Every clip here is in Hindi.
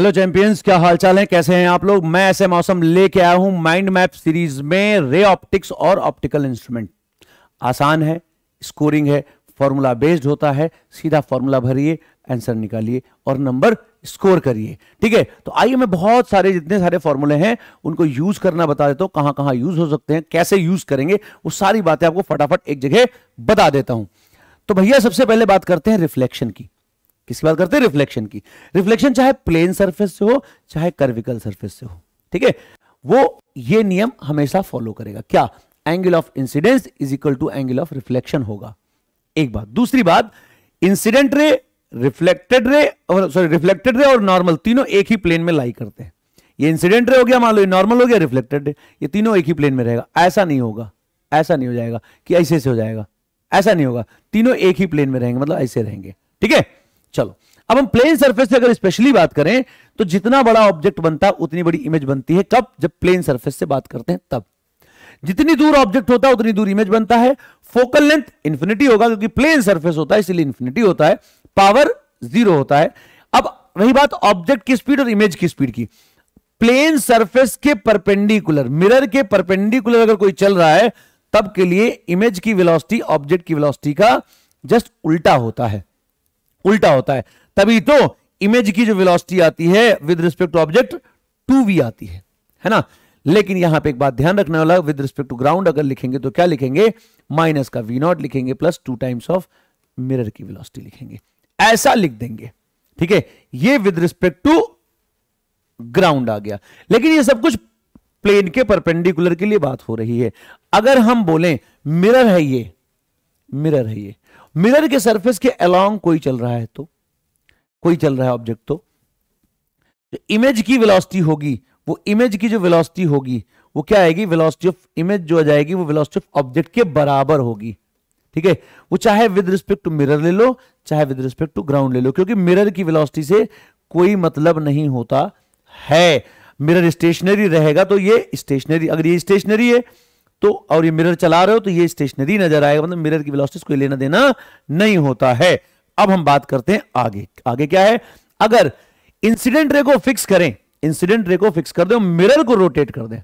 हेलो चैंपियंस क्या हालचाल है कैसे हैं आप लोग मैं ऐसे मौसम लेके आया हूं माइंड मैप सीरीज में रे ऑप्टिक्स और ऑप्टिकल इंस्ट्रूमेंट आसान है स्कोरिंग है फॉर्मूला बेस्ड होता है सीधा फॉर्मूला भरिए आंसर निकालिए और नंबर स्कोर करिए ठीक है तो आइए मैं बहुत सारे जितने सारे फॉर्मूले हैं उनको यूज करना बता देता हूं कहां कहां यूज हो सकते हैं कैसे यूज करेंगे वो सारी बातें आपको फटाफट एक जगह बता देता हूं तो भैया सबसे पहले बात करते हैं रिफ्लेक्शन की किसकी बात करते हैं रिफ्लेक्शन की रिफ्लेक्शन चाहे प्लेन सरफेस से हो चाहे कर्विकल सरफेस से हो ठीक है वो ये नियम हमेशा फॉलो करेगा क्या angle of incidence is equal to angle of reflection होगा एक बात दूसरी बात इंसिडेंट रे रिफ्लेक्टेड रे और सॉरी रिफ्लेक्टेड रे और नॉर्मल तीनों एक ही प्लेन में लाई करते हैं ये इंसिडेंट रे हो गया मान लो ये नॉर्मल हो गया रिफ्लेक्टेड रे ये तीनों एक ही प्लेन में रहेगा ऐसा नहीं होगा ऐसा नहीं हो जाएगा कि ऐसे ऐसे हो जाएगा ऐसा नहीं होगा तीनों एक ही प्लेन में रहेंगे मतलब ऐसे रहेंगे ठीक है चलो अब हम प्लेन सरफेस से अगर स्पेशली बात करें तो जितना बड़ा ऑब्जेक्ट बनता है उतनी बड़ी इमेज बनती है कब जब प्लेन सरफेस से बात करते हैं तब जितनी दूर ऑब्जेक्ट होता है उतनी दूर इमेज बनता है फोकल लेंथ इंफिनिटी होगा क्योंकि प्लेन सरफेस होता है इसलिए इंफिनिटी होता है पावर जीरो होता है अब रही बात ऑब्जेक्ट की स्पीड और इमेज की स्पीड की प्लेन सरफेस के परपेंडिकुलर मिरर के परपेंडिकुलर अगर कोई चल रहा है तब के लिए इमेज की वेलोसिटी ऑब्जेक्ट की वेलोसिटी का जस्ट उल्टा होता है उल्टा होता है तभी तो इमेज की जो वेलोसिटी आती है with respect to object two V आती है है ना लेकिन यहां पे एक बात ध्यान रखने वाला विद रिस्पेक्ट टू ग्राउंड अगर लिखेंगे तो क्या लिखेंगे माइनस का वी नॉट लिखेंगे plus two times of mirror की वेलोसिटी लिखेंगे ऐसा लिख देंगे ठीक है ये विद रिस्पेक्ट टू ग्राउंड आ गया लेकिन ये सब कुछ प्लेन के परपेंडिकुलर के लिए बात हो रही है अगर हम बोलें मिरर है ये मिरर है ये मिरर के सरफेस के अलोंग कोई चल रहा है तो कोई चल रहा है ऑब्जेक्ट तो जो इमेज की वेलोसिटी होगी वो इमेज की जो वेलोसिटी होगी वो क्या आएगी वेलोसिटी ऑफ इमेज जो आ जाएगी वो वेलोसिटी ऑफ ऑब्जेक्ट के बराबर होगी ठीक है वो चाहे विद रिस्पेक्ट टू मिरर ले लो चाहे विद रिस्पेक्ट टू ग्राउंड ले लो क्योंकि मिरर की वेलोसिटी से कोई मतलब नहीं होता है मिरर स्टेशनरी रहेगा तो ये स्टेशनरी अगर ये स्टेशनरी है तो और ये मिरर चला रहे हो तो ये स्टेशनरी नजर आएगा मतलब मिरर की वेलोसिटी कोई लेना देना नहीं होता है अब हम बात करते हैं आगे आगे क्या है अगर इंसिडेंट रे को फिक्स करें इंसिडेंट रे को फिक्स कर दें मिरर को रोटेट कर दें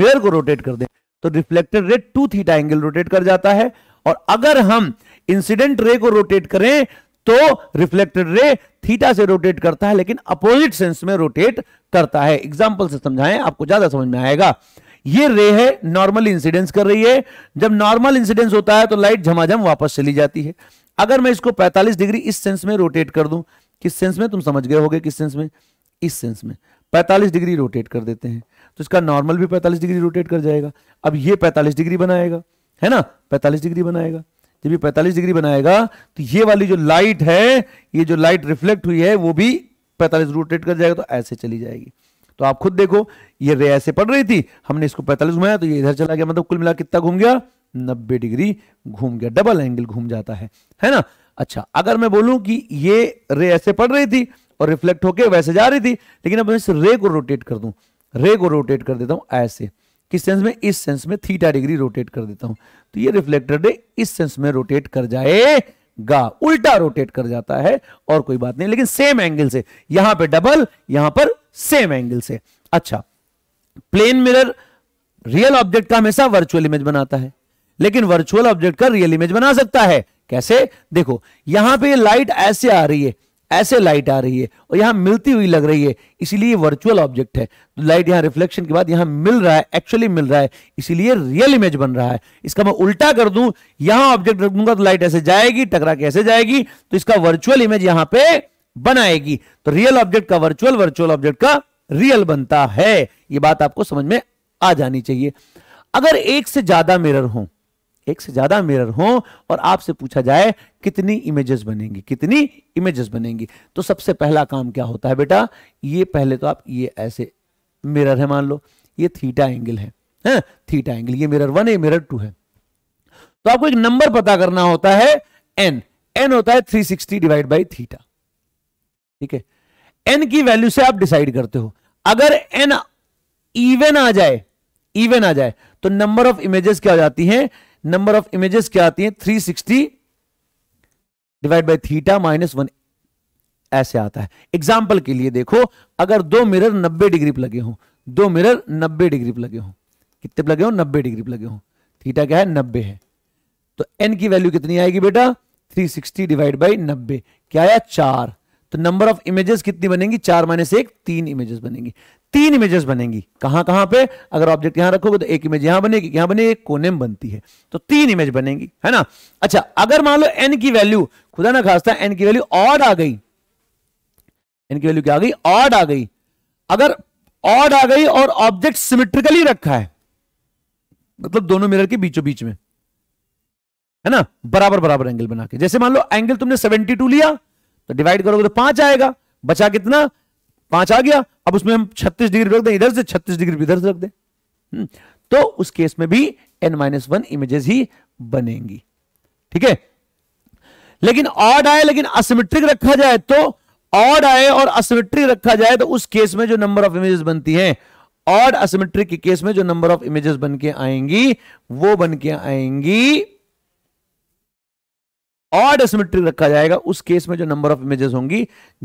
मिरर को रोटेट कर दें तो reflected ray to theta angle rotate कर जाता है और अगर हम इंसिडेंट रे को रोटेट करें तो रिफ्लेक्टेड रे थीटा से रोटेट करता है लेकिन अपोजिट सेंस में रोटेट करता है एग्जाम्पल से समझाएं आपको ज्यादा समझ में आएगा ये रे है नॉर्मल इंसिडेंस कर रही है जब नॉर्मल इंसिडेंस होता है तो लाइट झमाझम वापस चली जाती है अगर मैं इसको 45 डिग्री इस सेंस में रोटेट कर दूं किस सेंस में तुम समझ गए होगे किस सेंस में इस सेंस में 45 डिग्री रोटेट कर देते हैं तो इसका नॉर्मल भी 45 डिग्री रोटेट कर जाएगा अब ये 45 डिग्री बनाएगा है ना 45 डिग्री बनाएगा जब ये 45 डिग्री बनाएगा तो ये वाली जो लाइट है ये जो लाइट रिफ्लेक्ट हुई है वो भी पैंतालीस रोटेट कर जाएगा तो ऐसे चली जाएगी तो आप खुद देखो ये रे ऐसे पड़ रही थी हमने इसको पैंतालीस घुमाया तो ये इधर चला गया मतलब कुल मिला कितना घूम गया नब्बे डिग्री घूम गया डबल एंगल घूम जाता है है ना अच्छा अगर मैं बोलूं कि ये रे ऐसे पड़ रही थी और रिफ्लेक्ट होके वैसे जा रही थी लेकिन अब मैं इस रे को रोटेट कर दूं रे को रोटेट कर देता हूं ऐसे किस सेंस में इस सेंस में थीटा डिग्री रोटेट कर देता हूं तो ये रिफ्लेक्टर इस सेंस में रोटेट कर जाएगा उल्टा रोटेट कर जाता है और कोई बात नहीं लेकिन सेम एंगल से यहां पर डबल यहां पर सेम एंगल से अच्छा प्लेन मिरर रियल ऑब्जेक्ट का हमेशा वर्चुअल इमेज बनाता है लेकिन वर्चुअल ऑब्जेक्ट का रियल इमेज बना सकता है कैसे देखो यहां पे लाइट ऐसे आ रही है ऐसे लाइट आ रही है और यहां मिलती हुई लग रही है इसीलिए वर्चुअल ऑब्जेक्ट है लाइट यहां रिफ्लेक्शन के बाद यहां मिल रहा है एक्चुअली मिल रहा है इसीलिए रियल इमेज बन रहा है इसका मैं उल्टा कर दूं यहां ऑब्जेक्ट रख दूंगा तो लाइट ऐसे जाएगी टकरा के ऐसे जाएगी तो इसका वर्चुअल इमेज यहां पर बनाएगी तो रियल ऑब्जेक्ट का वर्चुअल वर्चुअल ऑब्जेक्ट का रियल बनता है ये बात आपको समझ में आ जानी चाहिए अगर एक से ज्यादा मिरर हो एक से ज्यादा मिरर हो और आपसे पूछा जाए कितनी इमेजेस बनेंगी कितनी इमेजेस बनेंगी तो सबसे पहला काम क्या होता है बेटा ये पहले तो आप ये ऐसे मिरर है मान लो ये थीटा एंगल है हैं थीटा एंगल ये मिरर वन है मिरर टू है तो आपको एक नंबर पता करना होता है एन एन होता है सिक्सटी डिवाइड बाई थीटा ठीक है एन की वैल्यू से आप डिसाइड करते हो अगर एन इवन आ जाए इवन आ जाए तो नंबर ऑफ इमेजेस क्या हो जाती है नंबर ऑफ इमेजेस क्या आती हैं 360 divide by theta minus one ऐसे आता है एग्जाम्पल के लिए देखो अगर दो मिरर 90 डिग्री पर लगे हों दो मिरर 90 डिग्री पर लगे हों कितने लगे हों 90 डिग्री पर लगे हों थीटा क्या है नब्बे है तो एन की वैल्यू कितनी आएगी बेटा सिक्सटी डिवाइड बाई नब्बे क्या आया चार तो नंबर ऑफ इमेजेस कितनी बनेगी चार माइनस एक तीन इमेजेस बनेंगी तीन इमेजेस बनेगी कहां कहां पे अगर ऑब्जेक्ट यहां रखोगे तो एक इमेज यहां बनेगी यहां बनेगी एक कोने में बनती है तो तीन इमेज बनेंगी है ना अच्छा अगर मान लो एन की वैल्यू खुदा ना खासता एन की वैल्यू ऑड आ गई एन की वैल्यू क्या आ गई ऑड आ गई अगर ऑड आ गई और ऑब्जेक्ट सिमिट्रिकली रखा है मतलब दोनों मिरर के बीचों बीच में है ना बराबर बराबर एंगल बना के जैसे मान लो एंगल तुमने टू लिया तो डिवाइड करोगे तो पांच आएगा बचा कितना पांच आ गया अब उसमें हम छत्तीस डिग्री रख दें इधर से छत्तीस डिग्री इधर से रख दें हम्म, तो उस केस में भी एन माइनस वन इमेजेस ही बनेंगी ठीक है लेकिन ऑड आए लेकिन असिमेट्रिक रखा जाए तो ऑड आए और असिमेट्रिक रखा जाए तो उस केस में जो नंबर ऑफ इमेजेस बनती हैं ऑड असिमेट्रिक के केस में जो नंबर ऑफ इमेजेस बन के आएंगी वो बन के आएंगी ऑड सिमेट्री रखा जाएगा उस केस में जो नंबर ऑफ इमेजेस होंगी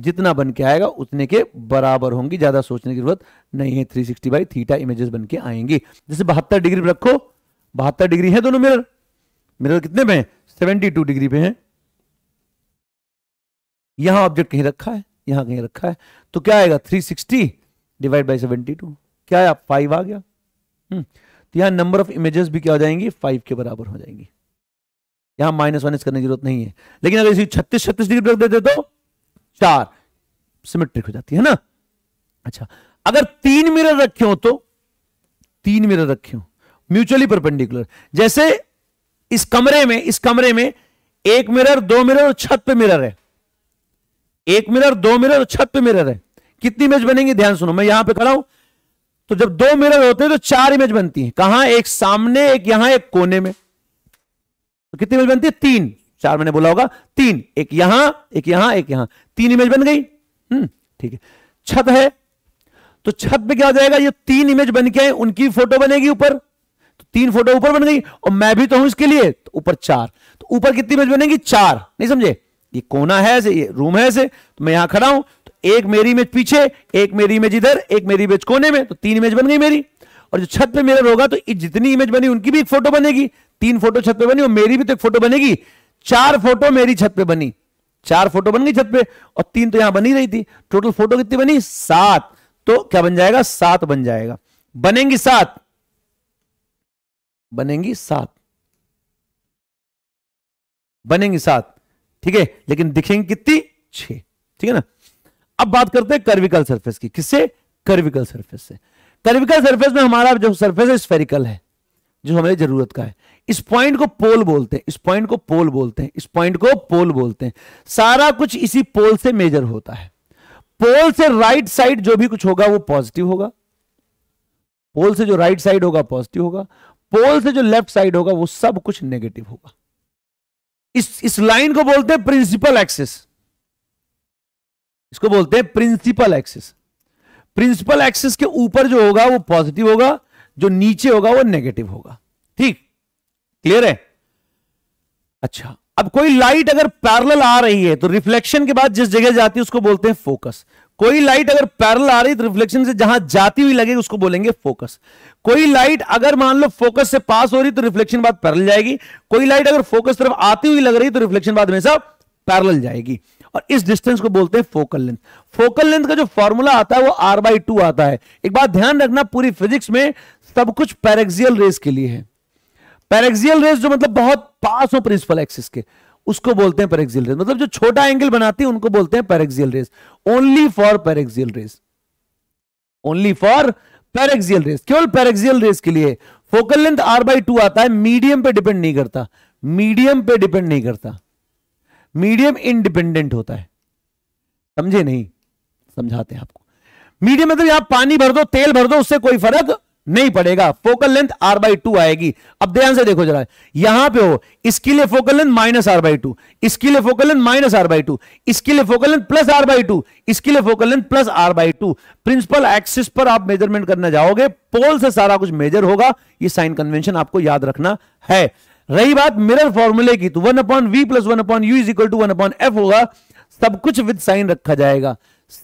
जितना बन के आएगा उतने के बराबर होंगी ज्यादा सोचने की जरूरत नहीं है 360 सिक्सटी बाई थीटा इमेजेस बन के आएंगी जैसे बहत्तर डिग्री पे रखो बहत्तर डिग्री है दोनों मिरर मिरर कितने पे है 72 डिग्री पे है यहां ऑब्जेक्ट कहीं रखा है यहां कहीं रखा है तो क्या आएगा three sixty divide by seventy क्या आया फाइव आ गया हम्म, तो यहां नंबर ऑफ इमेजेस भी क्या हो जाएंगी फाइव के बराबर हो जाएंगी यहां माइनस वाइनस करने की जरूरत नहीं है लेकिन अगर इसी छत्तीस छत्तीस डिग्री रख देते तो चार सिमेट्रिक हो जाती है ना अच्छा अगर तीन मिरर रखे हो तो तीन मिरर रखे हो म्यूचुअली परपेंडिकुलर जैसे इस कमरे में इस कमरे में एक मिरर दो मिरर और छत पे मिरर है एक मिरर दो मिरर और छत पे मिरर है कितनी इमेज बनेंगी ध्यान सुनो मैं यहां पे खड़ा हूं तो जब दो मिरर होते हैं तो चार इमेज बनती हैं कहां एक सामने एक यहां एक कोने में तो कितनी इमेज बनती है तीन चार मैंने बोला होगा तीन एक यहां एक यहां एक यहां तीन इमेज बन गई हम्म ठीक है छत है तो छत पे क्या हो जाएगा ये तीन इमेज बन के आए उनकी फोटो बनेगी ऊपर तो तीन फोटो ऊपर बन गई और मैं भी तो हूं इसके लिए तो ऊपर चार तो ऊपर कितनी इमेज बनेगी चार नहीं समझे ये कोना है से ये रूम है ऐसे तो मैं यहां खड़ा हूं तो एक मेरी इमेज पीछे एक मेरी इमेज इधर एक मेरी इमेज कोने में तो तीन इमेज बन गई मेरी और जो छत पे मेरा होगा तो जितनी इमेज बनी उनकी भी एक फोटो बनेगी तीन फोटो छत पे बनी और मेरी भी तो एक फोटो बनेगी चार फोटो मेरी छत पे बनी चार फोटो बन गई छत पे और तीन तो यहां बनी रही थी टोटल फोटो कितनी बनी सात तो क्या बन जाएगा सात बन जाएगा बनेंगी सात बनेंगी सात बनेंगी सात ठीक है लेकिन दिखेंगी कितनी छह ठीक है ना अब बात करते हैं कर्विकल सरफेस की किससे कर्विकल सरफेस से कर्विकल सरफेस में हमारा जो सरफेस है स्फेरिकल है जो हमें जरूरत का है इस पॉइंट को पोल बोलते हैं इस पॉइंट को पोल बोलते हैं इस पॉइंट को पोल बोलते हैं सारा कुछ इसी पोल से मेजर होता है पोल से राइट साइड जो भी कुछ होगा वो पॉजिटिव होगा पोल से जो राइट साइड होगा पॉजिटिव होगा पोल से जो लेफ्ट साइड होगा वो सब कुछ नेगेटिव होगा इस इस लाइन को बोलते हैं प्रिंसिपल एक्सिस इसको बोलते हैं प्रिंसिपल एक्सिस प्रिंसिपल एक्सिस के ऊपर जो होगा वो पॉजिटिव होगा जो नीचे होगा वो नेगेटिव होगा ठीक क्लियर है अच्छा अब कोई लाइट अगर पैरेलल आ रही है तो रिफ्लेक्शन के बाद जिस जगह जाती है उसको बोलते हैं फोकस कोई लाइट अगर पैरल आ रही है तो रिफ्लेक्शन से जहां जाती हुई लगेगी उसको बोलेंगे फोकस कोई लाइट अगर मान लो फोकस से पास हो रही तो रिफ्लेक्शन बाद पैरल जाएगी कोई लाइट अगर फोकस तरफ आती हुई लग रही तो रिफ्लेक्शन बाद हमेशा पैरल जाएगी और इस डिस्टेंस को बोलते हैं फोकल लेंथ फोकल लेंथ का जो फॉर्मूला आता है वो आर बाई टू आता है एक बात ध्यान रखना पूरी फिजिक्स में सब कुछ पैरेक्सियल रेस के लिए है पैरेक्सियल रेस जो मतलब बहुत पास हो प्रिंसिपल एक्सिस के उसको बोलते हैं पैरेक्सियल रेस मतलब जो छोटा एंगल बनाती है उनको बोलते हैं paraxial rays only for paraxial rays only for paraxial rays केवल पैरेक्सियल रेस के लिए focal length R by two आता है मीडियम पे डिपेंड नहीं करता मीडियम पे डिपेंड नहीं करता मीडियम इनडिपेंडेंट होता है समझे नहीं समझाते हैं आपको मीडियम मतलब यहां पानी भर दो तेल भर दो उससे कोई फर्क नहीं पड़ेगा focal length R by two आएगी अब ध्यान से देखो जरा यहां पे हो इसके लिए focal length minus R by two इसके लिए focal length minus R by two इसके लिए focal length plus R by two इसके लिए focal length plus R by two principal axis पर आप मेजरमेंट करने जाओगे पोल से सारा कुछ मेजर होगा ये साइन कन्वेंशन आपको याद रखना है रही बात मिरर फॉर्मूले की तो one upon V plus one upon U is equal to one upon F होगा सब कुछ विद साइन रखा जाएगा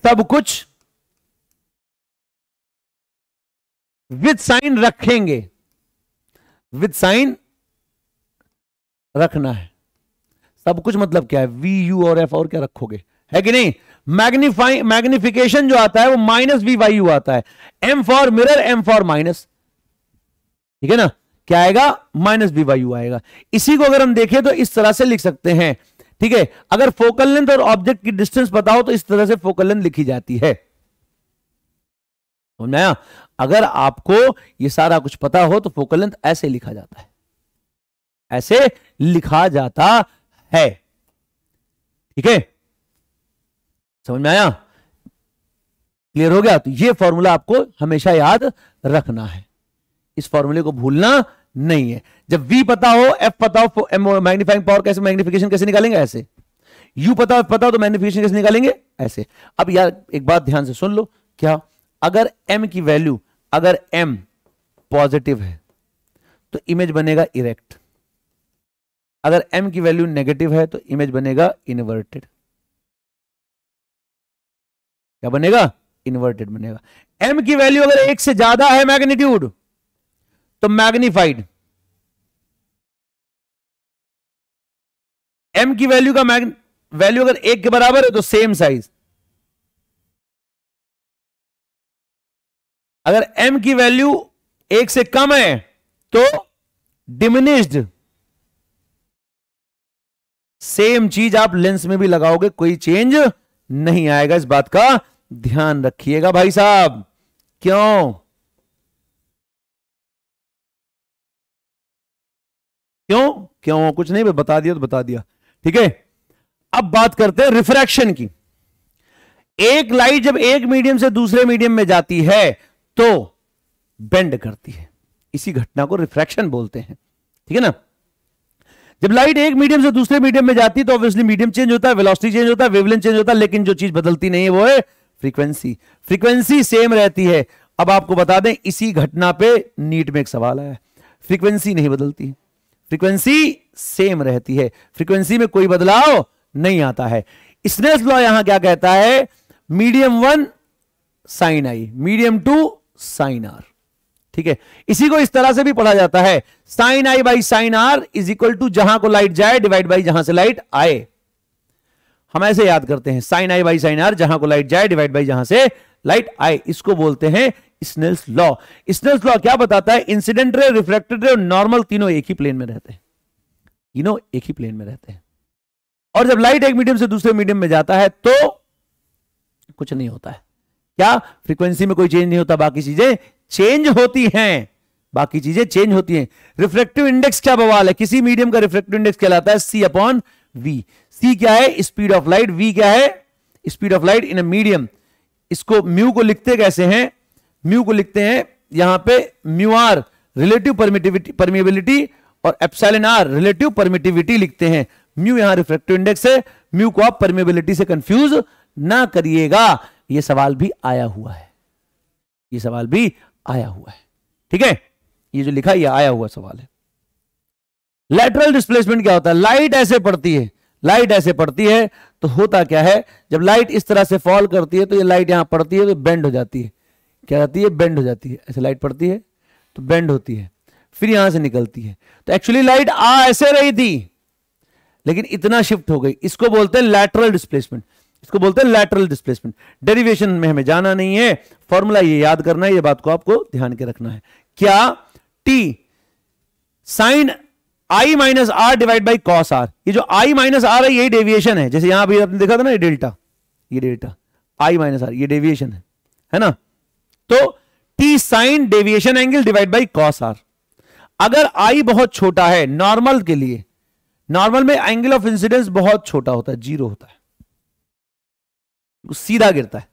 सब कुछ विद साइन रखेंगे विद साइन रखना है सब कुछ मतलब क्या है वी यू और एफ और क्या रखोगे है कि नहीं मैग्निफाइ मैग्निफिकेशन जो आता है वो माइनस वी वाई यू आता है M for mirror M for minus ठीक है ना क्या आएगा माइनस वी वाई यू आएगा इसी को अगर हम देखें तो इस तरह से लिख सकते हैं ठीक है अगर फोकल लेंथ और ऑब्जेक्ट की डिस्टेंस बताओ तो इस तरह से फोकल लेंथ लिखी जाती है समझ में आया अगर आपको ये सारा कुछ पता हो तो फोकल लेंथ ऐसे लिखा जाता है ऐसे लिखा जाता है ठीक है समझ में आया क्लियर हो गया तो ये फॉर्मूला आपको हमेशा याद रखना है इस फॉर्मूले को भूलना नहीं है जब V पता हो F पता हो मैग्नीफाइंग पावर कैसे मैग्नीफिकेशन कैसे निकालेंगे ऐसे U पता हो पता हो तो मैग्नीफिकेशन कैसे निकालेंगे ऐसे अब यार एक बात ध्यान से सुन लो क्या अगर m की वैल्यू अगर m पॉजिटिव है तो इमेज बनेगा इरेक्ट अगर m की वैल्यू नेगेटिव है तो इमेज बनेगा इन्वर्टेड क्या बनेगा इन्वर्टेड बनेगा m की वैल्यू अगर एक से ज्यादा है मैग्नीट्यूड तो मैग्नीफाइड m की वैल्यू का मैग वैल्यू अगर एक के बराबर है तो सेम साइज अगर m की वैल्यू एक से कम है तो डिमिनिश्ड सेम चीज आप लेंस में भी लगाओगे कोई चेंज नहीं आएगा इस बात का ध्यान रखिएगा भाई साहब क्यों क्यों क्यों कुछ नहीं बता दिया तो बता दिया ठीक है अब बात करते हैं रिफ्रैक्शन की एक लाइट जब एक मीडियम से दूसरे मीडियम में जाती है तो बेंड करती है इसी घटना को रिफ्रैक्शन बोलते हैं ठीक है ना जब लाइट एक मीडियम से दूसरे मीडियम में जाती है तो ऑब्वियसली मीडियम चेंज होता है वेलोसिटी चेंज होता है वेवलेंथ चेंज होता है लेकिन जो चीज बदलती नहीं है वो है फ्रीक्वेंसी फ्रीक्वेंसी सेम रहती है अब आपको बता दें इसी घटना पे नीट में एक सवाल आया फ्रीक्वेंसी नहीं बदलती फ्रीक्वेंसी सेम रहती है फ्रीक्वेंसी में कोई बदलाव नहीं आता है स्नेस लॉ यहां क्या कहता है medium one sine I medium two sine R ठीक है इसी को इस तरह से भी पढ़ा जाता है sine I by sine R is equal to जहां को लाइट जाए डिवाइड बाई जहां से लाइट आए हम ऐसे याद करते हैं sine I by sine R जहां को लाइट जाए डिवाइड बाई जहां से लाइट आए इसको बोलते हैं स्नेल्स लॉ स्नेल्स लॉ क्या बताता है इंसिडेंट रे रिफ्लेक्टेड रे और नॉर्मल तीनों एक ही प्लेन में रहते हैं तीनों एक ही प्लेन में रहते हैं और जब लाइट एक मीडियम से दूसरे मीडियम में जाता है तो कुछ नहीं होता है क्या फ्रीक्वेंसी में कोई चेंज नहीं होता बाकी चीजें चेंज होती हैं बाकी चीजें चेंज होती हैं रिफ्लेक्टिव इंडेक्स क्या बवाल है किसी मीडियम का रिफ्लेक्टिव इंडेक्स कहलाता है सी अपॉन वी सी क्या है स्पीड ऑफ लाइट वी क्या है speed of light in medium इसको म्यू को लिखते कैसे हैं म्यू को लिखते हैं यहां पे mu R relative permittivity permeability और एप्साइलन आर रिलेटिव परमिटिविटी लिखते हैं म्यू यहां रिफ्लेक्टिव इंडेक्स है म्यू को आप परमिबिलिटी से कंफ्यूज ना करिएगा ये सवाल भी आया हुआ है ये सवाल भी आया हुआ है ठीक है ये जो लिखा ये आया हुआ सवाल है लेटरल डिस्प्लेसमेंट क्या होता है लाइट ऐसे पड़ती है लाइट ऐसे पड़ती है तो होता क्या है जब लाइट इस तरह से फॉल करती है तो ये लाइट यहां पड़ती है तो बेंड हो जाती है क्या जाती है बेंड हो जाती है ऐसे लाइट पड़ती है तो बेंड होती है फिर यहां से निकलती है तो एक्चुअली लाइट आ ऐसे रही थी लेकिन इतना शिफ्ट हो गई इसको बोलते हैं लैटरल डिस्प्लेसमेंट इसको बोलते हैं लैटरल डिस्प्लेसमेंट डेरिवेशन में हमें जाना नहीं है फॉर्मूला ये याद करना है ये बात को आपको ध्यान के रखना है क्या T sine I minus R divide by cos R ये जो आई माइनस आर है यही डेविएशन है जैसे यहां भी आपने देखा था ना ये डेल्टा ये डेल्टा आई माइनस आर ये डेविएशन है है ना तो T sine deviation angle divide by cos R अगर आई बहुत छोटा है नॉर्मल के लिए नॉर्मल में एंगल ऑफ इंसिडेंस बहुत छोटा होता है जीरो होता है सीधा गिरता है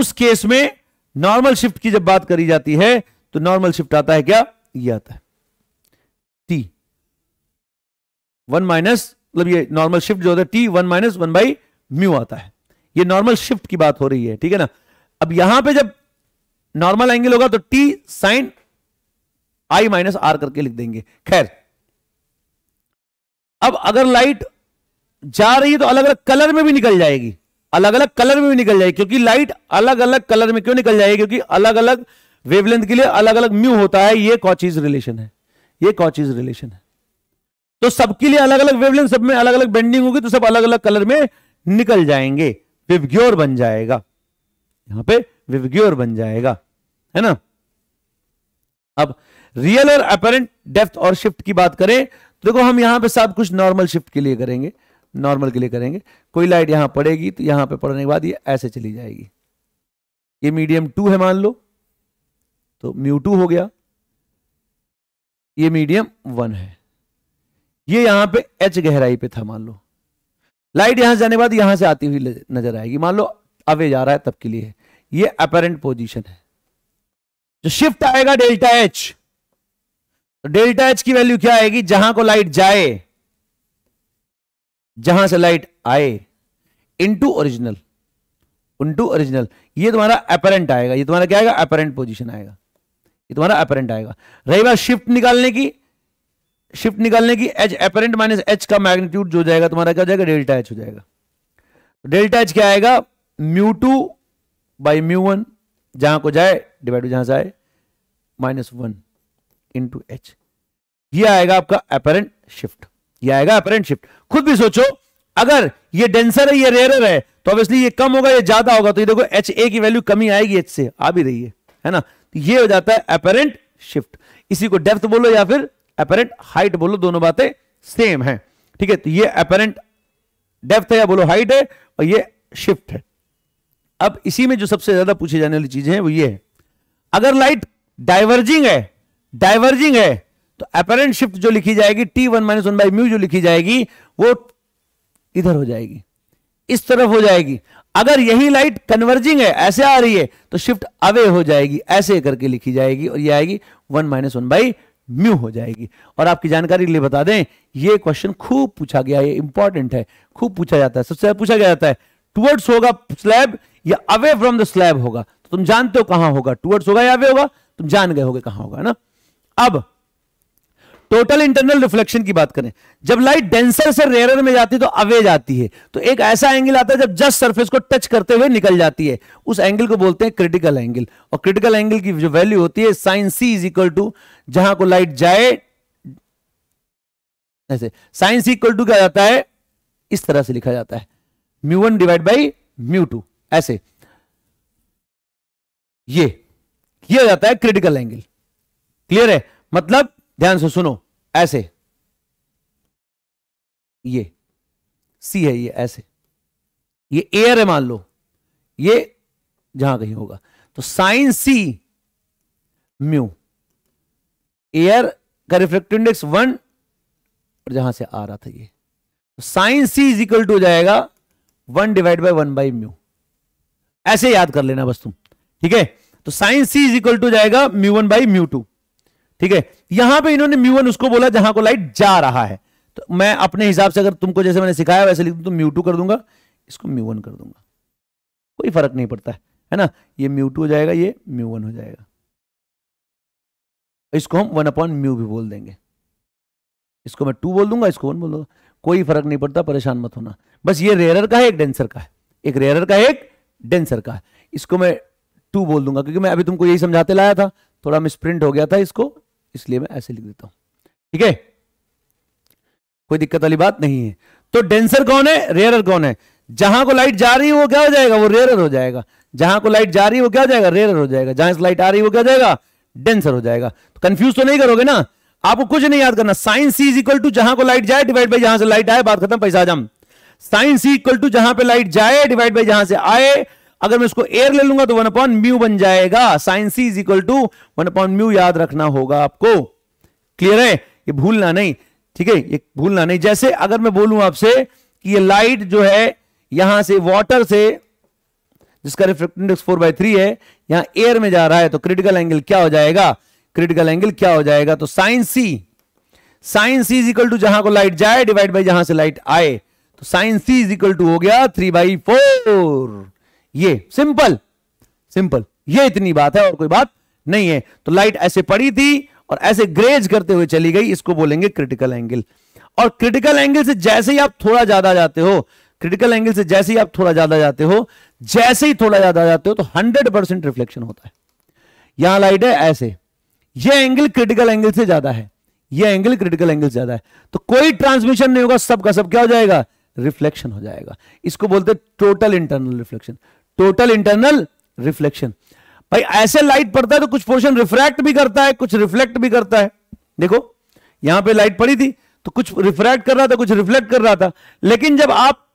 उस केस में नॉर्मल शिफ्ट की जब बात करी जाती है तो नॉर्मल शिफ्ट आता है क्या यह आता है टी वन माइनस मतलब ये नॉर्मल शिफ्ट जो होता है T one minus one by mu आता है ये नॉर्मल शिफ्ट की बात हो रही है ठीक है ना अब यहां पे जब नॉर्मल एंगल होगा तो T sine I minus R करके लिख देंगे खैर अब अगर लाइट जा रही है तो अलग अलग कलर में भी निकल जाएगी अलग अलग कलर में भी निकल जाएगी क्योंकि लाइट अलग अलग कलर में क्यों निकल जाएगी क्योंकि अलग अलग वेवलेंथ के लिए अलग अलग म्यू होता है ये कॉचीज रिलेशन है ये कॉचीज रिलेशन है तो सबके लिए अलग अलग वेवलेंथ सब में अलग अलग बेंडिंग होगी तो सब अलग अलग कलर में निकल जाएंगे विवग्योर बन जाएगा यहां पे विवग्योर बन जाएगा है ना अब रियल और अपेरेंट डेफ्थ और शिफ्ट की बात करें तो देखो हम यहां पे सब कुछ नॉर्मल शिफ्ट के लिए करेंगे नॉर्मल के लिए करेंगे कोई लाइट यहां पड़ेगी तो यहां पे पड़ने के बाद ये ऐसे चली जाएगी ये मीडियम टू है मान लो तो म्यू टू हो गया ये मीडियम वन है ये यहां पे एच गहराई पे था मान लो लाइट यहां जाने के बाद यहां से आती हुई नजर आएगी मान लो अवे जा रहा है तब के लिए यह अपेरेंट पोजिशन है जो शिफ्ट आएगा डेल्टा एच डेल्टा एच की वैल्यू क्या आएगी जहां को लाइट जाए जहां से लाइट आए इनटू ओरिजिनल इनटू ओरिजिनल ये तुम्हारा अपेरेंट आएगा ये तुम्हारा क्या आएगा अपेरेंट पोजीशन आएगा ये तुम्हारा अपेरेंट आएगा रही बात शिफ्ट निकालने की शिफ्ट निकालने की एच अपेरेंट माइनस एच का मैग्नीट्यूड जो जाएगा तुम्हारा क्या हो जाएगा डेल्टा एच हो जाएगा डेल्टा एच क्या आएगा mu two by mu one जहां को जाए डिवाइड जहां से आए माइनस वन इंटू एच ये आएगा आपका अपेरेंट शिफ्ट यह आएगा अपरेंट शिफ्ट खुद भी सोचो अगर ये डेंसर है ये रेयर है तो ऑब्वियसली ये कम होगा या ज्यादा होगा तो ये देखो एच ए की वैल्यू कमी आएगी एच से आ भी रही है है ना तो ये हो जाता है अपेरेंट शिफ्ट इसी को डेप्थ बोलो या फिर अपेरेंट हाइट बोलो दोनों बातें सेम है ठीक है तो ये अपेरेंट डेप्थ है या बोलो हाइट है और ये शिफ्ट है अब इसी में जो सबसे ज्यादा पूछी जाने वाली चीजें हैं वो ये है अगर लाइट डाइवर्जिंग है डाइवर्जिंग है तो अपेरेंट शिफ्ट जो लिखी जाएगी T one minus one by mu जो लिखी जाएगी वो इधर हो जाएगी इस तरफ हो जाएगी अगर यही लाइट कन्वर्जिंग है ऐसे आ रही है तो शिफ्ट अवे हो जाएगी ऐसे करके लिखी जाएगी और ये आएगी one minus one by mu हो जाएगी और आपकी जानकारी के लिए बता दें ये क्वेश्चन खूब पूछा गया ये इंपॉर्टेंट है खूब पूछा जाता है सबसे पूछा गया जाता है टूवर्ड्स होगा स्लैब या अवे फ्रॉम द स्लैब होगा तो तुम जानते हो कहां होगा टूवर्ड्स होगा या अवे होगा तुम जान गए होगे कहां होगा ना अब टोटल इंटरनल रिफ्लेक्शन की बात करें जब लाइट डेंसर से रेयर में जाती है तो अवे जाती है तो एक ऐसा एंगल आता है जब जस्ट सरफेस को टच करते हुए निकल जाती है उस एंगल को बोलते हैं क्रिटिकल एंगल और क्रिटिकल एंगल की जो वैल्यू होती है sine C is equal to जहां को लाइट जाए ऐसे साइन सी इक्वल टू क्या जाता है इस तरह से लिखा जाता है mu one divide by mu two ऐसे ये ये जाता है क्रिटिकल एंगल क्लियर है मतलब ध्यान से सुनो ऐसे ये सी है ये ऐसे ये एयर है मान लो ये जहां कहीं होगा तो साइन सी म्यू एयर का रिफ्लेक्टिव इंडेक्स वन और जहां से आ रहा था ये तो sine C is equal to हो जाएगा one divide by one by mu ऐसे याद कर लेना बस तुम ठीक है तो sine C is equal to जाएगा mu one by mu two ठीक है यहां पे इन्होंने म्यू वन उसको बोला जहां को लाइट जा रहा है तो मैं अपने हिसाब से अगर तुमको जैसे मैंने सिखाया वैसे लिख दूं तो म्यू टू कर दूंगा इसको म्यू वन कर दूंगा कोई फर्क नहीं पड़ता है है ना ये म्यू टू हो जाएगा ये म्यू वन हो जाएगा इसको हम वन अपॉन म्यू भी बोल देंगे इसको मैं टू बोल दूंगा इसको वन बोल दूंगा कोई फर्क नहीं पड़ता परेशान मत होना बस ये रेयरर का है एक डेंसर का है एक रेयरर का है एक डेंसर का है इसको मैं टू बोल दूंगा क्योंकि मैं अभी तुमको यही समझाते लाया था थोड़ा मिसप्रिंट हो गया था इसको इसलिए मैं ऐसे लिख देता हूं ठीक है कोई दिक्कत वाली बात नहीं है तो डेंसर कौन है रेयरर कौन है जहां को लाइट जा रही है वो क्या हो जाएगा वो रेयरर हो जाएगा जहां को लाइट जा रही है वो क्या हो जाएगा रेयरर हो जाएगा जहां से लाइट आ रही है वो क्या हो जाएगा डेंसर हो जाएगा तो कंफ्यूज तो नहीं करोगे ना आपको कुछ नहीं याद करना sine C is equal to जहां को लाइट जाए डिवाइड बाई जहां से लाइट आए बात खत्म पैसा जम साइन सी इक्वल टू जहां पे लाइट जाए डिवाइड बाई जहां से आए अगर मैं इसको एयर ले लूंगा तो वन अपॉन म्यू बन जाएगा sine C is equal to one upon mu याद रखना होगा आपको क्लियर है ये भूलना नहीं ठीक है ये भूलना नहीं जैसे अगर मैं बोलूं आपसे कि ये लाइट जो है यहां से वॉटर से जिसका reflect index four by three है यहां एयर में जा रहा है तो क्रिटिकल एंगल क्या हो जाएगा क्रिटिकल एंगल क्या हो जाएगा तो sine C sine C is equal to जहां को लाइट जाए डिवाइड बाई जहां से लाइट आए तो sine C is equal to हो गया थ्री बाई फोर ये सिंपल सिंपल ये इतनी बात है और कोई बात नहीं है तो लाइट ऐसे पड़ी थी और ऐसे ग्रेज करते हुए चली गई इसको बोलेंगे क्रिटिकल एंगल और क्रिटिकल एंगल से जैसे ही आप थोड़ा ज्यादा जाते हो क्रिटिकल एंगल से जैसे ही आप थोड़ा ज्यादा जाते हो जैसे ही थोड़ा ज्यादा जाते हो तो हंड्रेड परसेंट रिफ्लेक्शन होता है यहां लाइट है ऐसे यह एंगल क्रिटिकल एंगल से ज्यादा है यह एंगल क्रिटिकल एंगल से ज्यादा है तो कोई ट्रांसमिशन नहीं होगा सबका सब क्या हो जाएगा रिफ्लेक्शन हो जाएगा इसको बोलते हैं total internal reflection total internal reflection भाई ऐसे लाइट पड़ता है तो कुछ पोर्शन रिफ्रैक्ट भी करता है कुछ रिफ्लेक्ट भी करता है देखो यहां पे लाइट पड़ी थी तो कुछ रिफ्रैक्ट कर रहा था कुछ रिफ्लेक्ट कर रहा था लेकिन जब आप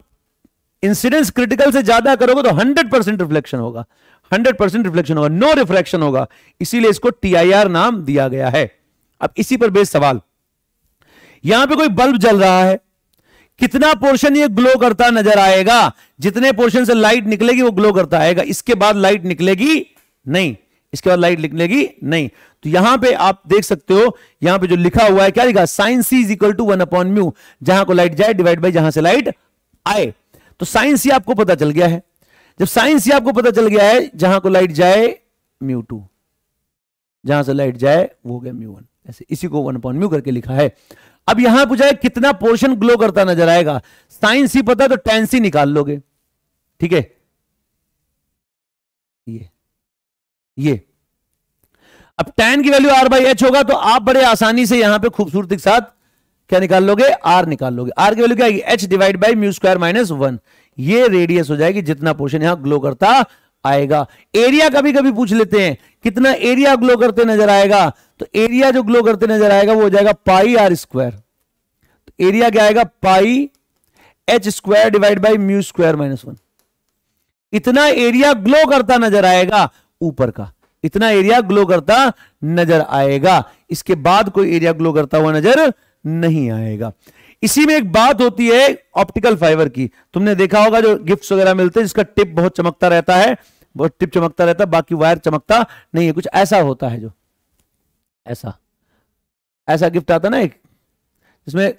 इंसिडेंस क्रिटिकल से ज्यादा करोगे तो 100 परसेंट रिफ्लेक्शन होगा 100 परसेंट रिफ्लेक्शन होगा नो रिफ्रैक्शन होगा इसीलिए इसको टीआईआर नाम दिया गया है अब इसी पर बेस सवाल यहां पे कोई बल्ब जल रहा है कितना पोर्शन ये ग्लो करता नजर आएगा जितने पोर्शन से लाइट निकलेगी वो ग्लो करता आएगा इसके बाद लाइट निकलेगी नहीं इसके बाद लाइट निकलेगी नहीं तो यहां पे आप देख सकते हो यहां पे जो लिखा हुआ है क्या लिखा sine C is equal to one upon mu जहां को लाइट जाए डिवाइड बाई जहां से लाइट आए तो साइन सी आपको पता चल गया है जब साइन सी आपको पता चल गया है जहां को लाइट जाए म्यू टू जहां से लाइट जाए वो हो गया म्यू वन ऐसे इसी को वन अपॉन म्यू करके लिखा है अब यहां पूछा है कितना पोर्शन ग्लो करता नजर आएगा साइन सी पता तो टेंस सी निकाल लोगे ठीक है ये ये अब टेन की वैल्यू आर बाई एच होगा तो आप बड़े आसानी से यहां पे खूबसूरती के साथ क्या निकाल लोगे आर निकाल लोगे आर की वैल्यू क्या आएगी H divide by mu square minus one ये रेडियस हो जाएगी जितना पोर्शन यहां ग्लो करता आएगा एरिया कभी कभी पूछ लेते हैं कितना एरिया ग्लो करते नजर आएगा तो एरिया जो ग्लो करते नजर आएगा वो हो जाएगा पाई आर स्क्वायर तो एरिया क्या आएगा pi H square divide by mu square minus one इतना एरिया ग्लो करता नजर आएगा ऊपर का इतना एरिया ग्लो करता नजर आएगा इसके बाद कोई एरिया ग्लो करता हुआ नजर नहीं आएगा इसी में एक बात होती है ऑप्टिकल फाइबर की तुमने देखा होगा जो गिफ्ट्स वगैरह मिलते हैं जिसका टिप बहुत चमकता रहता है बहुत टिप चमकता रहता है बाकी वायर चमकता नहीं है कुछ ऐसा होता है जो ऐसा ऐसा गिफ्ट आता ना एक जिसमें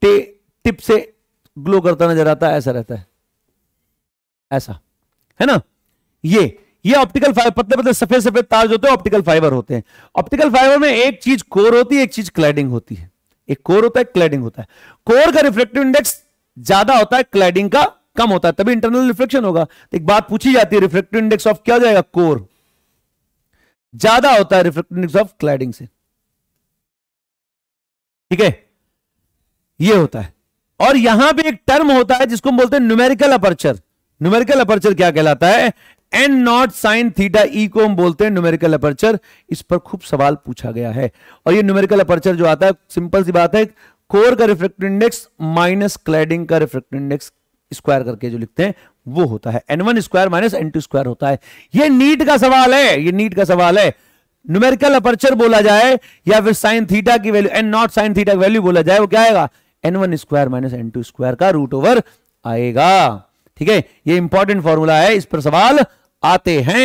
टे टिप से ग्लो करता नजर आता है ऐसा रहता है ऐसा है ना ये ये ऑप्टिकल फाइबर पतले पतले सफेद सफेद तार जो होते हैं ऑप्टिकल फाइबर होते हैं ऑप्टिकल फाइबर में एक चीज कोर होती है एक चीज क्लैडिंग होती है एक कोर होता है क्लैडिंग होता है कोर का रिफ्लेक्टिव इंडेक्स ज्यादा होता है क्लैडिंग का कम होता है तभी इंटरनल रिफ्लेक्शन होगा तो एक बात पूछी जाती है रिफ्लेक्टिव इंडेक्स ऑफ क्या जाएगा कोर ज्यादा होता है रिफ्लेक्टिव इंडेक्स ऑफ क्लैडिंग से ठीक है ये होता है और यहां पे एक टर्म होता है जिसको हम बोलते हैं न्यूमेरिकल अपर्चर न्यूमेरिकल अपर्चर क्या कहलाता है N naught sine theta E को हम बोलते हैं न्यूमेरिकल अपर्चर इस पर खूब सवाल पूछा गया है और ये न्यूमेरिकल अपर्चर जो आता है सिंपल सी बात है कोर का रिफ्लेक्टिव इंडेक्स माइनस क्लैडिंग का रिफ्लेक्टिव इंडेक्स स्क्वायर करके जो लिखते हैं वो होता है N one square minus N two square होता है ये नीट का सवाल है ये नीट का सवाल है न्यूमेरिकल अपर्चर बोला जाए या फिर साइन थीटा की value N naught sine theta की वैल्यू बोला जाए वो क्या आएगा N one square minus N two square का रूट ओवर आएगा ठीक है ये इंपॉर्टेंट फॉर्मूला है इस पर सवाल आते हैं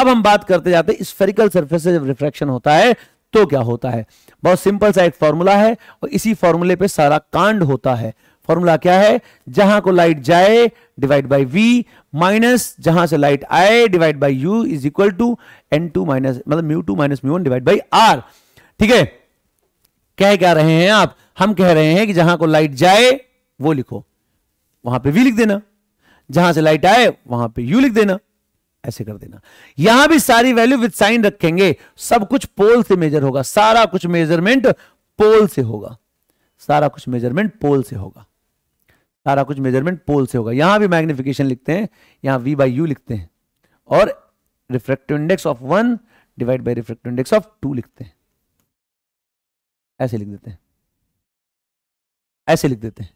अब हम बात करते जाते हैं स्फेरिकल सरफेस से जब रिफ्रेक्शन होता है तो क्या होता है बहुत सिंपल सा एक फॉर्मूला है और इसी फॉर्मूले पे सारा कांड होता है फॉर्मूला क्या है जहां को लाइट जाए डिवाइड बाई वी माइनस जहां से लाइट आए divide by U is equal to N two minus मतलब mu two minus mu one divide by R ठीक है कह क्या रहे हैं आप हम कह रहे हैं कि जहां को लाइट जाए वो लिखो वहां पे वी लिख देना जहां से लाइट आए वहां पे यू लिख देना ऐसे कर देना यहां भी सारी वैल्यू विद साइन रखेंगे सब कुछ पोल से मेजर होगा सारा कुछ मेजरमेंट पोल से होगा सारा कुछ मेजरमेंट पोल से होगा सारा कुछ मेजरमेंट पोल से होगा यहां भी मैग्निफिकेशन लिखते हैं यहां वी बाई यू लिखते हैं और refractive index of one divide by refractive index of two लिखते हैं ऐसे लिख देते हैं ऐसे लिख देते हैं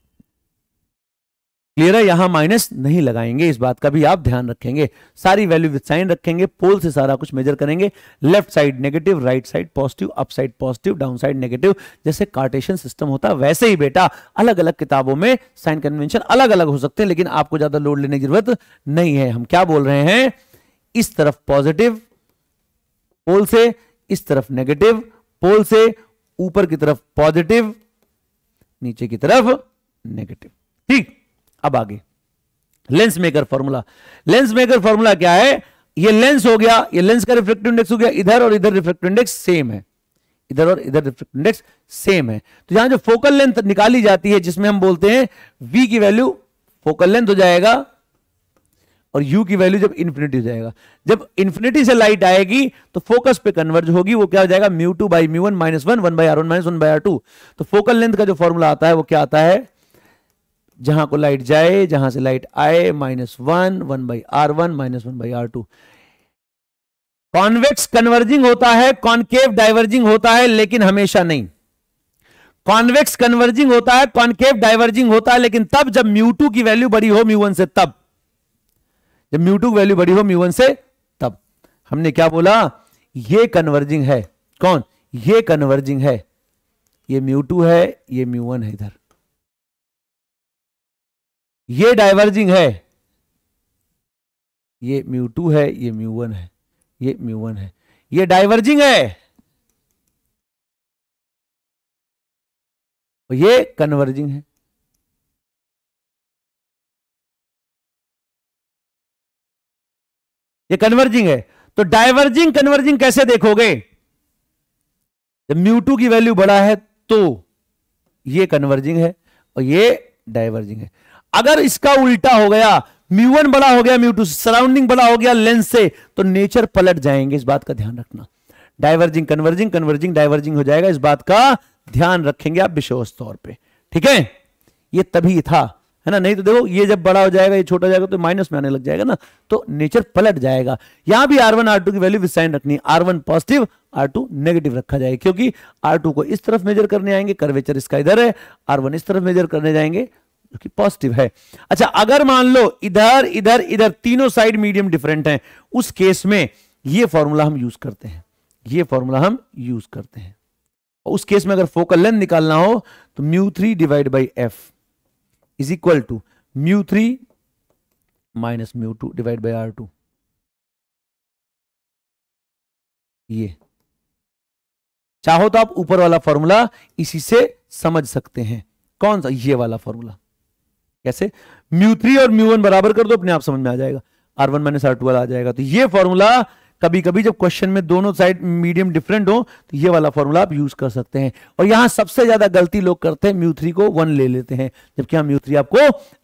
क्लियर है यहां माइनस नहीं लगाएंगे इस बात का भी आप ध्यान रखेंगे सारी वैल्यू विद साइन रखेंगे पोल से सारा कुछ मेजर करेंगे left side negative right side positive up side positive down side negative जैसे कार्टेशन सिस्टम होता है वैसे ही बेटा अलग अलग किताबों में साइन कन्वेंशन अलग अलग हो सकते हैं लेकिन आपको ज्यादा लोड लेने की जरूरत नहीं है हम क्या बोल रहे हैं इस तरफ पॉजिटिव पोल से इस तरफ नेगेटिव पोल से ऊपर की तरफ पॉजिटिव नीचे की तरफ नेगेटिव ठीक अब आगे lens maker formula lens maker formula क्या है ये लेंस हो गया ये लेंस का रिफ्लेक्टिव इंडेक्स हो गया इधर और इधर रिफ्लेक्टिव इंडेक्स सेम है इधर और इधर रिफ्लेक्टिव इंडेक्स सेम है तो यहां जो फोकल लेंथ निकाली जाती है जिसमें हम बोलते हैं v की वैल्यू फोकल लेंथ हो जाएगा और u की वैल्यू जब इंफिनिटी हो जाएगा जब इंफिनिटी से लाइट आएगी तो फोकस पे कन्वर्ज होगी वो क्या हो जाएगा mu two by mu one minus one one by R one minus one by R two तो फोकल लेंथ का जो फॉर्मूला आता है वो क्या आता है जहां को लाइट जाए जहां से लाइट आए minus one one by R one minus one by R two convex converging होता है कॉन्केव डाइवर्जिंग होता है लेकिन हमेशा नहीं कॉन्वेक्स कन्वर्जिंग होता है कॉन्केव डाइवर्जिंग होता है लेकिन तब जब म्यू टू की वैल्यू बड़ी हो म्यू वन से तब जब म्यू टू की वैल्यू बड़ी हो म्यू वन से तब हमने क्या बोला ये कन्वर्जिंग है कौन ये कन्वर्जिंग है ये म्यू टू है ये म्यू वन है इधर ये डाइवर्जिंग है ये म्यू टू है ये म्यू वन है ये म्यू वन है ये डाइवर्जिंग है और ये कन्वर्जिंग है ये कन्वर्जिंग है तो डाइवर्जिंग कन्वर्जिंग कैसे देखोगे जब म्यू टू की वैल्यू बड़ा है तो ये कन्वर्जिंग है और ये डाइवर्जिंग है अगर इसका उल्टा हो गया म्यूवन बड़ा हो गया म्यूटू सराउंडिंग बड़ा हो गया लेंस से तो नेचर पलट जाएंगे इस बात का ध्यान रखना डाइवर्जिंग कन्वर्जिंग कन्वर्जिंग डाइवर्जिंग हो जाएगा इस बात का ध्यान रखेंगे आप विशेष तौर पे ठीक है ये तभी था है ना नहीं तो देखो ये जब बड़ा हो जाएगा ये छोटा जाएगा तो माइनस में आने लग जाएगा ना तो नेचर पलट जाएगा यहां भी आर वन की वैल्यू विसाइन रखनी R one positive R negative रखा जाएगा क्योंकि आर को इस तरफ मेजर करने आएंगे कर्वेचर इसका इधर है आर इस तरफ मेजर करने जाएंगे जो कि पॉजिटिव है अच्छा अगर मान लो इधर इधर इधर तीनों साइड मीडियम डिफरेंट है उस केस में यह फॉर्मूला हम यूज करते हैं यह फॉर्मूला हम यूज करते हैं और उस केस में अगर फोकल लेंथ निकालना हो तो mu three divide by F is equal to mu three minus mu two divide by R two ये चाहो तो आप ऊपर वाला फॉर्मूला इसी से समझ सकते हैं कौन सा ये वाला फॉर्मूला कैसे म्यू थ्री और म्यू वन बराबर कर दो अपने आप समझ में आ जाएगा R one minus R two आ जाएगा तो ये फॉर्मूला कभी कभी जब क्वेश्चन में दोनों साइड मीडियम डिफरेंट हो तो ये वाला फॉर्मूला आप यूज कर सकते हैं और यहां सबसे ज्यादा गलती लोग करते हैं म्यू थ्री को वन ले लेते हैं जबकि यहां म्यू थ्री आपको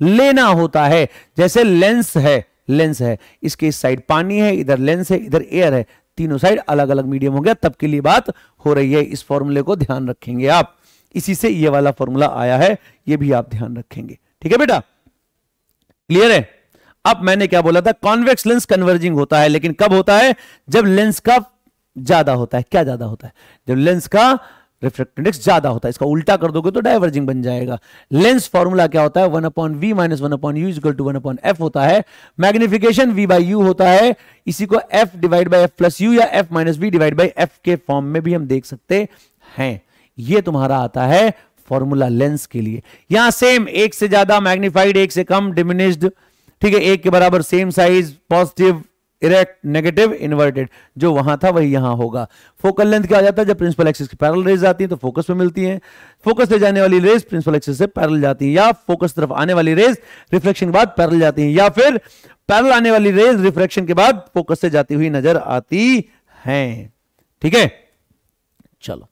लेना होता है जैसे लेंस है लेंस है इसके इस साइड पानी है इधर लेंस है इधर एयर है तीनों साइड अलग अलग मीडियम हो गया तब के लिए बात हो रही है इस फॉर्मूले को ध्यान रखेंगे आप इसी से ये वाला फॉर्मूला आया है ये भी आप ध्यान रखेंगे ठीक है बेटा क्लियर है अब मैंने क्या बोला था कॉन्वेक्स लेंस कन्वर्जिंग होता है लेकिन कब होता है जब लेंस का ज्यादा होता है क्या ज्यादा होता है जब लेंस का रिफ्रेक्ट ज्यादा होता है इसका उल्टा कर दोगे तो डाइवर्जिंग बन जाएगा लेंस फॉर्मूला क्या होता है one upon V minus one upon U is equal to one upon F होता है मैग्निफिकेशन वी बाई यू होता है इसी को F divide by F plus U या F minus V divide by F के फॉर्म में भी हम देख सकते हैं ये तुम्हारा आता है फॉर्मूला लेंस के लिए यहां सेम एक से ज्यादा मैग्निफाइड एक से कम डिमिनिश्ड ठीक है एक के बराबर same size positive erect negative inverted जो वहां था वही यहां होगा फोकल लेंथ क्या आ जाता है जब प्रिंसिपल एक्सिस की पैरल रेज आती है तो फोकस पे मिलती है फोकस से जाने वाली रेज प्रिंसिपल एक्सिस से पैरल जाती है या फोकस तरफ आने वाली रेज रिफ्लेक्शन के बाद पैरल जाती है या फिर पैरल आने वाली रेज रिफ्लेक्शन के बाद फोकस से जाती हुई नजर आती है ठीक है चलो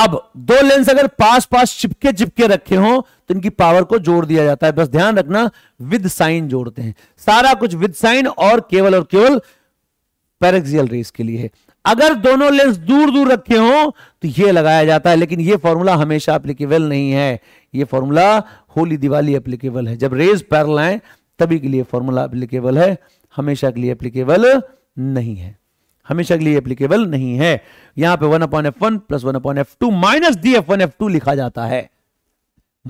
अब दो लेंस अगर पास पास चिपके चिपके रखे हो तो इनकी पावर को जोड़ दिया जाता है बस ध्यान रखना विद साइन जोड़ते हैं सारा कुछ विद साइन और केवल और केवल पैरेक्सियल रेस के लिए है अगर दोनों लेंस दूर दूर रखे हो तो यह लगाया जाता है लेकिन यह फॉर्मूला हमेशा एप्लीकेबल नहीं है यह फॉर्मूला होली दिवाली अप्लीकेबल है जब रेज पैरल आए तभी के लिए फॉर्मूला अप्लीकेबल है हमेशा के लिए एप्लीकेबल नहीं है हमेशा के लिए एप्लीकेबल नहीं है यहां पे one upon F one plus one upon F two minus D F one F two लिखा जाता है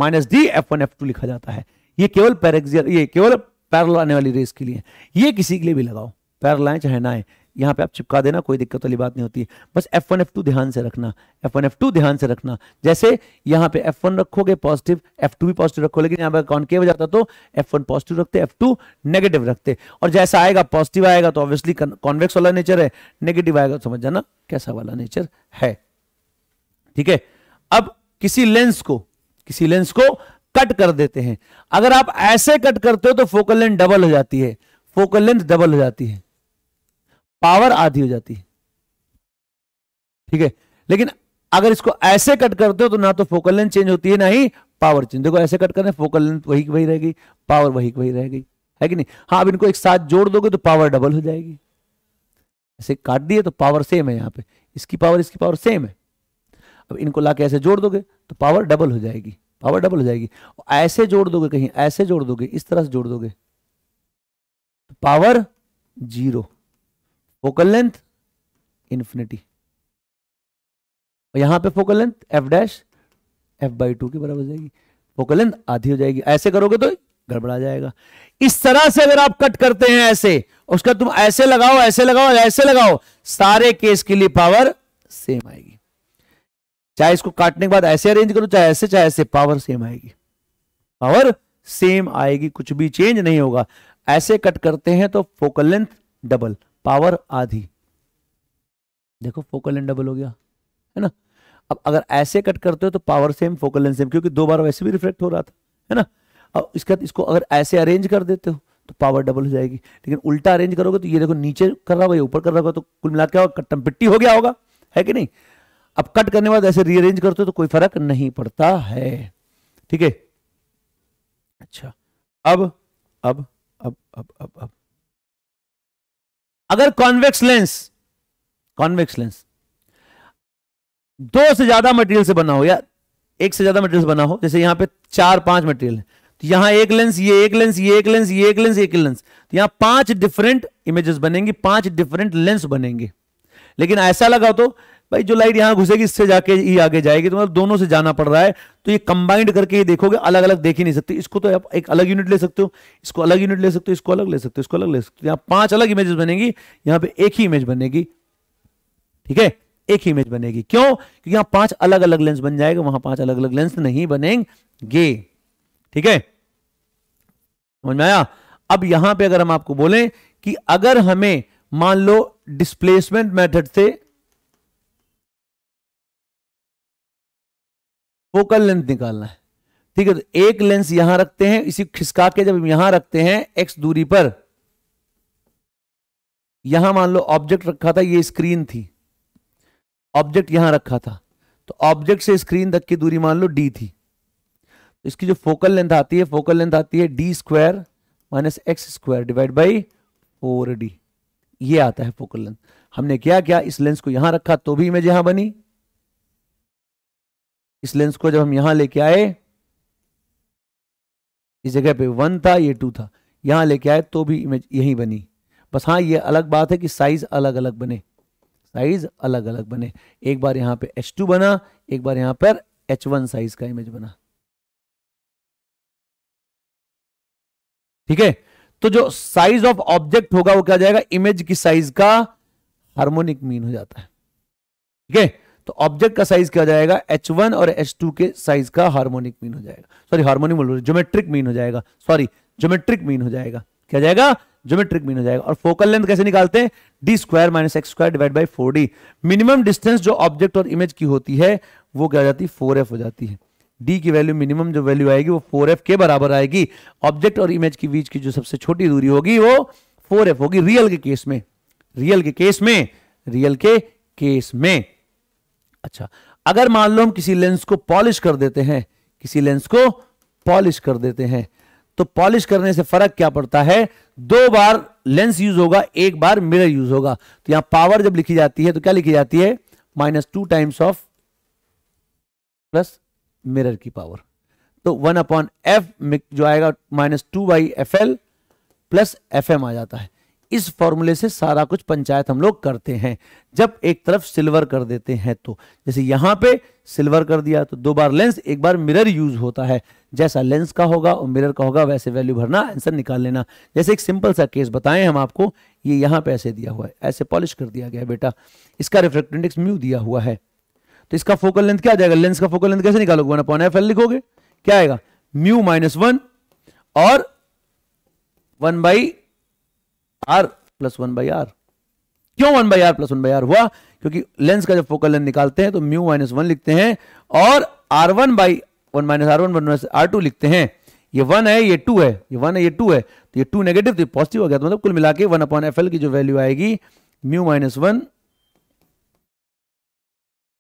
minus D F one F two लिखा जाता है ये केवल पैरेक्सियल ये केवल पैरल आने वाली रेस के लिए ये किसी के लिए भी लगाओ पैरल आए चाहे ना आए यहाँ पे आप चिपका देना कोई दिक्कत वाली बात नहीं होती बस एफ वन एफ टू ध्यान से रखना एफ वन एफ टू ध्यान से रखना जैसे यहाँ पे एफ वन रखोगे पॉजिटिव एफ टू भी पॉजिटिव रखो लेकिन यहाँ पे कौन हो जाता तो एफ वन पॉजिटिव रखते एफ टू नेगेटिव रखते और जैसा आएगा पॉजिटिव आएगा तो ऑब्वियसली कॉन्वेक्स वाला नेचर है नेगेटिव आएगा तो समझ जाना कैसा वाला नेचर है ठीक है अब किसी लेंस को किसी लेंस को कट कर देते हैं अगर आप ऐसे कट करते हो तो फोकल लेंथ डबल हो जाती है फोकल लेंथ डबल हो जाती है पावर आधी हो जाती है ठीक है लेकिन अगर इसको ऐसे कट करते हो तो ना तो फोकल लेंथ चेंज होती है ना ही पावर चेंज देखो ऐसे कट करें फोकल लेंथ वही वही रहेगी पावर वही वही रह गई है कि नहीं हाँ अब इनको एक साथ जोड़ दोगे तो पावर डबल हो जाएगी ऐसे काट दिए तो पावर सेम है यहाँ पे इसकी पावर इसकी पावर सेम है अब इनको ला ऐसे जोड़ दोगे तो पावर डबल हो जाएगी पावर डबल हो जाएगी ऐसे जोड़ दोगे कहीं ऐसे जोड़ दोगे इस तरह से जोड़ दोगे तो power zero focal length infinity यहां पे focal length F dash F by two के बराबर हो जाएगी फोकल लेंथ आधी हो जाएगी ऐसे करोगे तो गड़बड़ा जाएगा इस तरह से अगर आप कट करते हैं ऐसे उसका तुम ऐसे लगाओ ऐसे लगाओ ऐसे लगाओ सारे केस के लिए पावर सेम आएगी चाहे इसको काटने के बाद ऐसे अरेंज करो चाहे ऐसे चाहे ऐसे पावर सेम आएगी पावर सेम आएगी कुछ भी चेंज नहीं होगा ऐसे कट करते हैं तो फोकल लेंथ डबल पावर आधी देखो फोकल लेंथ डबल हो गया है ना अब अगर ऐसे कट करते हो तो power same focal length same क्योंकि दो बार वैसे भी रिफ्लेक्ट हो रहा था है ना अब इसका इसको अगर ऐसे अरेंज कर देते हो तो पावर डबल हो जाएगी लेकिन उल्टा अरेंज करोगे तो ये देखो नीचे कर रहा होगा ऊपर कर रहा होगा तो कुल मिला क्या होगा कट्टम पिट्टी हो गया होगा है कि नहीं अब कट करने के बाद ऐसे रीअरेंज करते हो तो कोई फर्क नहीं पड़ता है ठीक है अच्छा अब अब अब अब अब अब अगर कॉन्वेक्स लेंस कॉन्वेक्स लेंस दो से ज्यादा मटेरियल से बना हो या एक से ज्यादा मटेरियल बना हो जैसे यहां पे चार पांच मटेरियल है तो यहां एक लेंस ये एक लेंस ये एक लेंस ये एक लेंस एक लेंस तो यहां पांच डिफरेंट इमेजेस बनेंगी पांच डिफरेंट लेंस बनेंगे लेकिन ऐसा लगा तो भाई जो लाइट यहां घुसेगी इससे जाके ये आगे जाएगी तो मतलब दोनों से जाना पड़ रहा है तो ये कंबाइंड करके ये देखोगे अलग अलग देख ही नहीं सकते इसको तो आप एक अलग यूनिट ले सकते हो इसको अलग यूनिट ले सकते हो इसको अलग ले सकते हो इसको अलग ले सकते हो यहां पांच अलग इमेजेस बनेगी यहां पर एक ही इमेज बनेगी ठीक है एक ही इमेज बनेगी क्यों क्योंकि यहां पांच अलग अलग लेंस बन जाएगा वहां पांच अलग अलग लेंस नहीं बनेंगे ठीक है समझ में आया अब यहां पे अगर हम आपको बोलें कि अगर हमें मान लो डिस्प्लेसमेंट मेथड से फोकल लेंथ निकालना है ठीक है तो एक लेंस यहां रखते हैं इसी खिसका के जब यहां रखते हैं एक्स दूरी पर यहां मान लो ऑब्जेक्ट रखा था ये स्क्रीन थी ऑब्जेक्ट यहां रखा था तो ऑब्जेक्ट से स्क्रीन तक की दूरी मान लो डी थी तो इसकी जो फोकल लेंथ आती है फोकल लेंथ आती है D square minus X square divide by four D ये आता है फोकल लेंथ हमने क्या क्या इस लेंस को यहां रखा तो भी इमेज यहां बनी इस लेंस को जब हम यहां लेके आए इस जगह पे वन था ये टू था यहां लेके आए तो भी इमेज यही बनी बस हाँ ये अलग बात है कि साइज अलग अलग बने साइज अलग अलग बने एक बार यहां पे H2 बना एक बार यहां पर H1 साइज का इमेज बना ठीक है तो जो साइज ऑफ ऑब्जेक्ट होगा वो क्या जाएगा इमेज की साइज का हार्मोनिक मीन हो जाता है ठीक है तो ऑब्जेक्ट का साइज क्या हो जाएगा एच वन और एच टू के साइज का हार्मोनिक मीन हो जाएगा सॉरी हार्मोनिक बोल रहे ज्योमेट्रिक मीन हो जाएगा सॉरी ज्योमेट्रिक मीन हो जाएगा क्या जाएगा ज्योमेट्रिक मीन हो जाएगा और फोकल लेंथ कैसे निकालते हैं D square minus X square divide by four D minimum distance जो ऑब्जेक्ट और इमेज की होती है वो क्या हो जाती है फोर एफ हो जाती है डी की वैल्यू मिनिमम जो वैल्यू आएगी वो फोर के बराबर आएगी ऑब्जेक्ट और इमेज के बीच की जो सबसे छोटी दूरी होगी वो फोर एफ होगी रियल के केस में रियल के केस में रियल के केस में अच्छा अगर मान लो हम किसी लेंस को पॉलिश कर देते हैं किसी लेंस को पॉलिश कर देते हैं तो पॉलिश करने से फर्क क्या पड़ता है दो बार लेंस यूज होगा एक बार मिरर यूज होगा तो यहां पावर जब लिखी जाती है तो क्या लिखी जाती है minus two times of plus mirror की पावर तो वन अपॉन एफ जो आएगा minus two by F L plus F M आ जाता है इस फॉर्मूले से सारा कुछ पंचायत हम लोग करते हैं जब एक तरफ सिल्वर कर देते हैं तो जैसे यहां पे सिल्वर कर दिया तो दो बार लेंस एक बार मिरर यूज होता है जैसा लेंस का होगा और मिरर का होगा वैसे वैल्यू भरना आंसर निकाल लेना जैसे एक सिंपल सा केस बताएं हम आपको ये यहां पे ऐसे दिया हुआ है ऐसे पॉलिश कर दिया गया बेटा इसका रिफ्लेक्ट इंडेक्स म्यू दिया हुआ है तो इसका फोकल लेंथ क्या जाएगा लेंस का फोकल लेंथ कैसे निकालोगे वन अपॉन एफ एल लिखोगे क्या आएगा म्यू माइनस वन और one by R plus one by R क्यों one by R plus one by R हुआ क्योंकि लेंस का जब फोकल लेंथ निकालते हैं तो म्यू माइनस वन लिखते हैं और R one by one minus R one minus R two लिखते हैं ये वन है ये टू है ये वन है ये टू है तो ये टू नेगेटिव तो पॉजिटिव हो गया तो मतलब कुल मिला के वन अपॉन एफ एल की जो वैल्यू आएगी mu minus one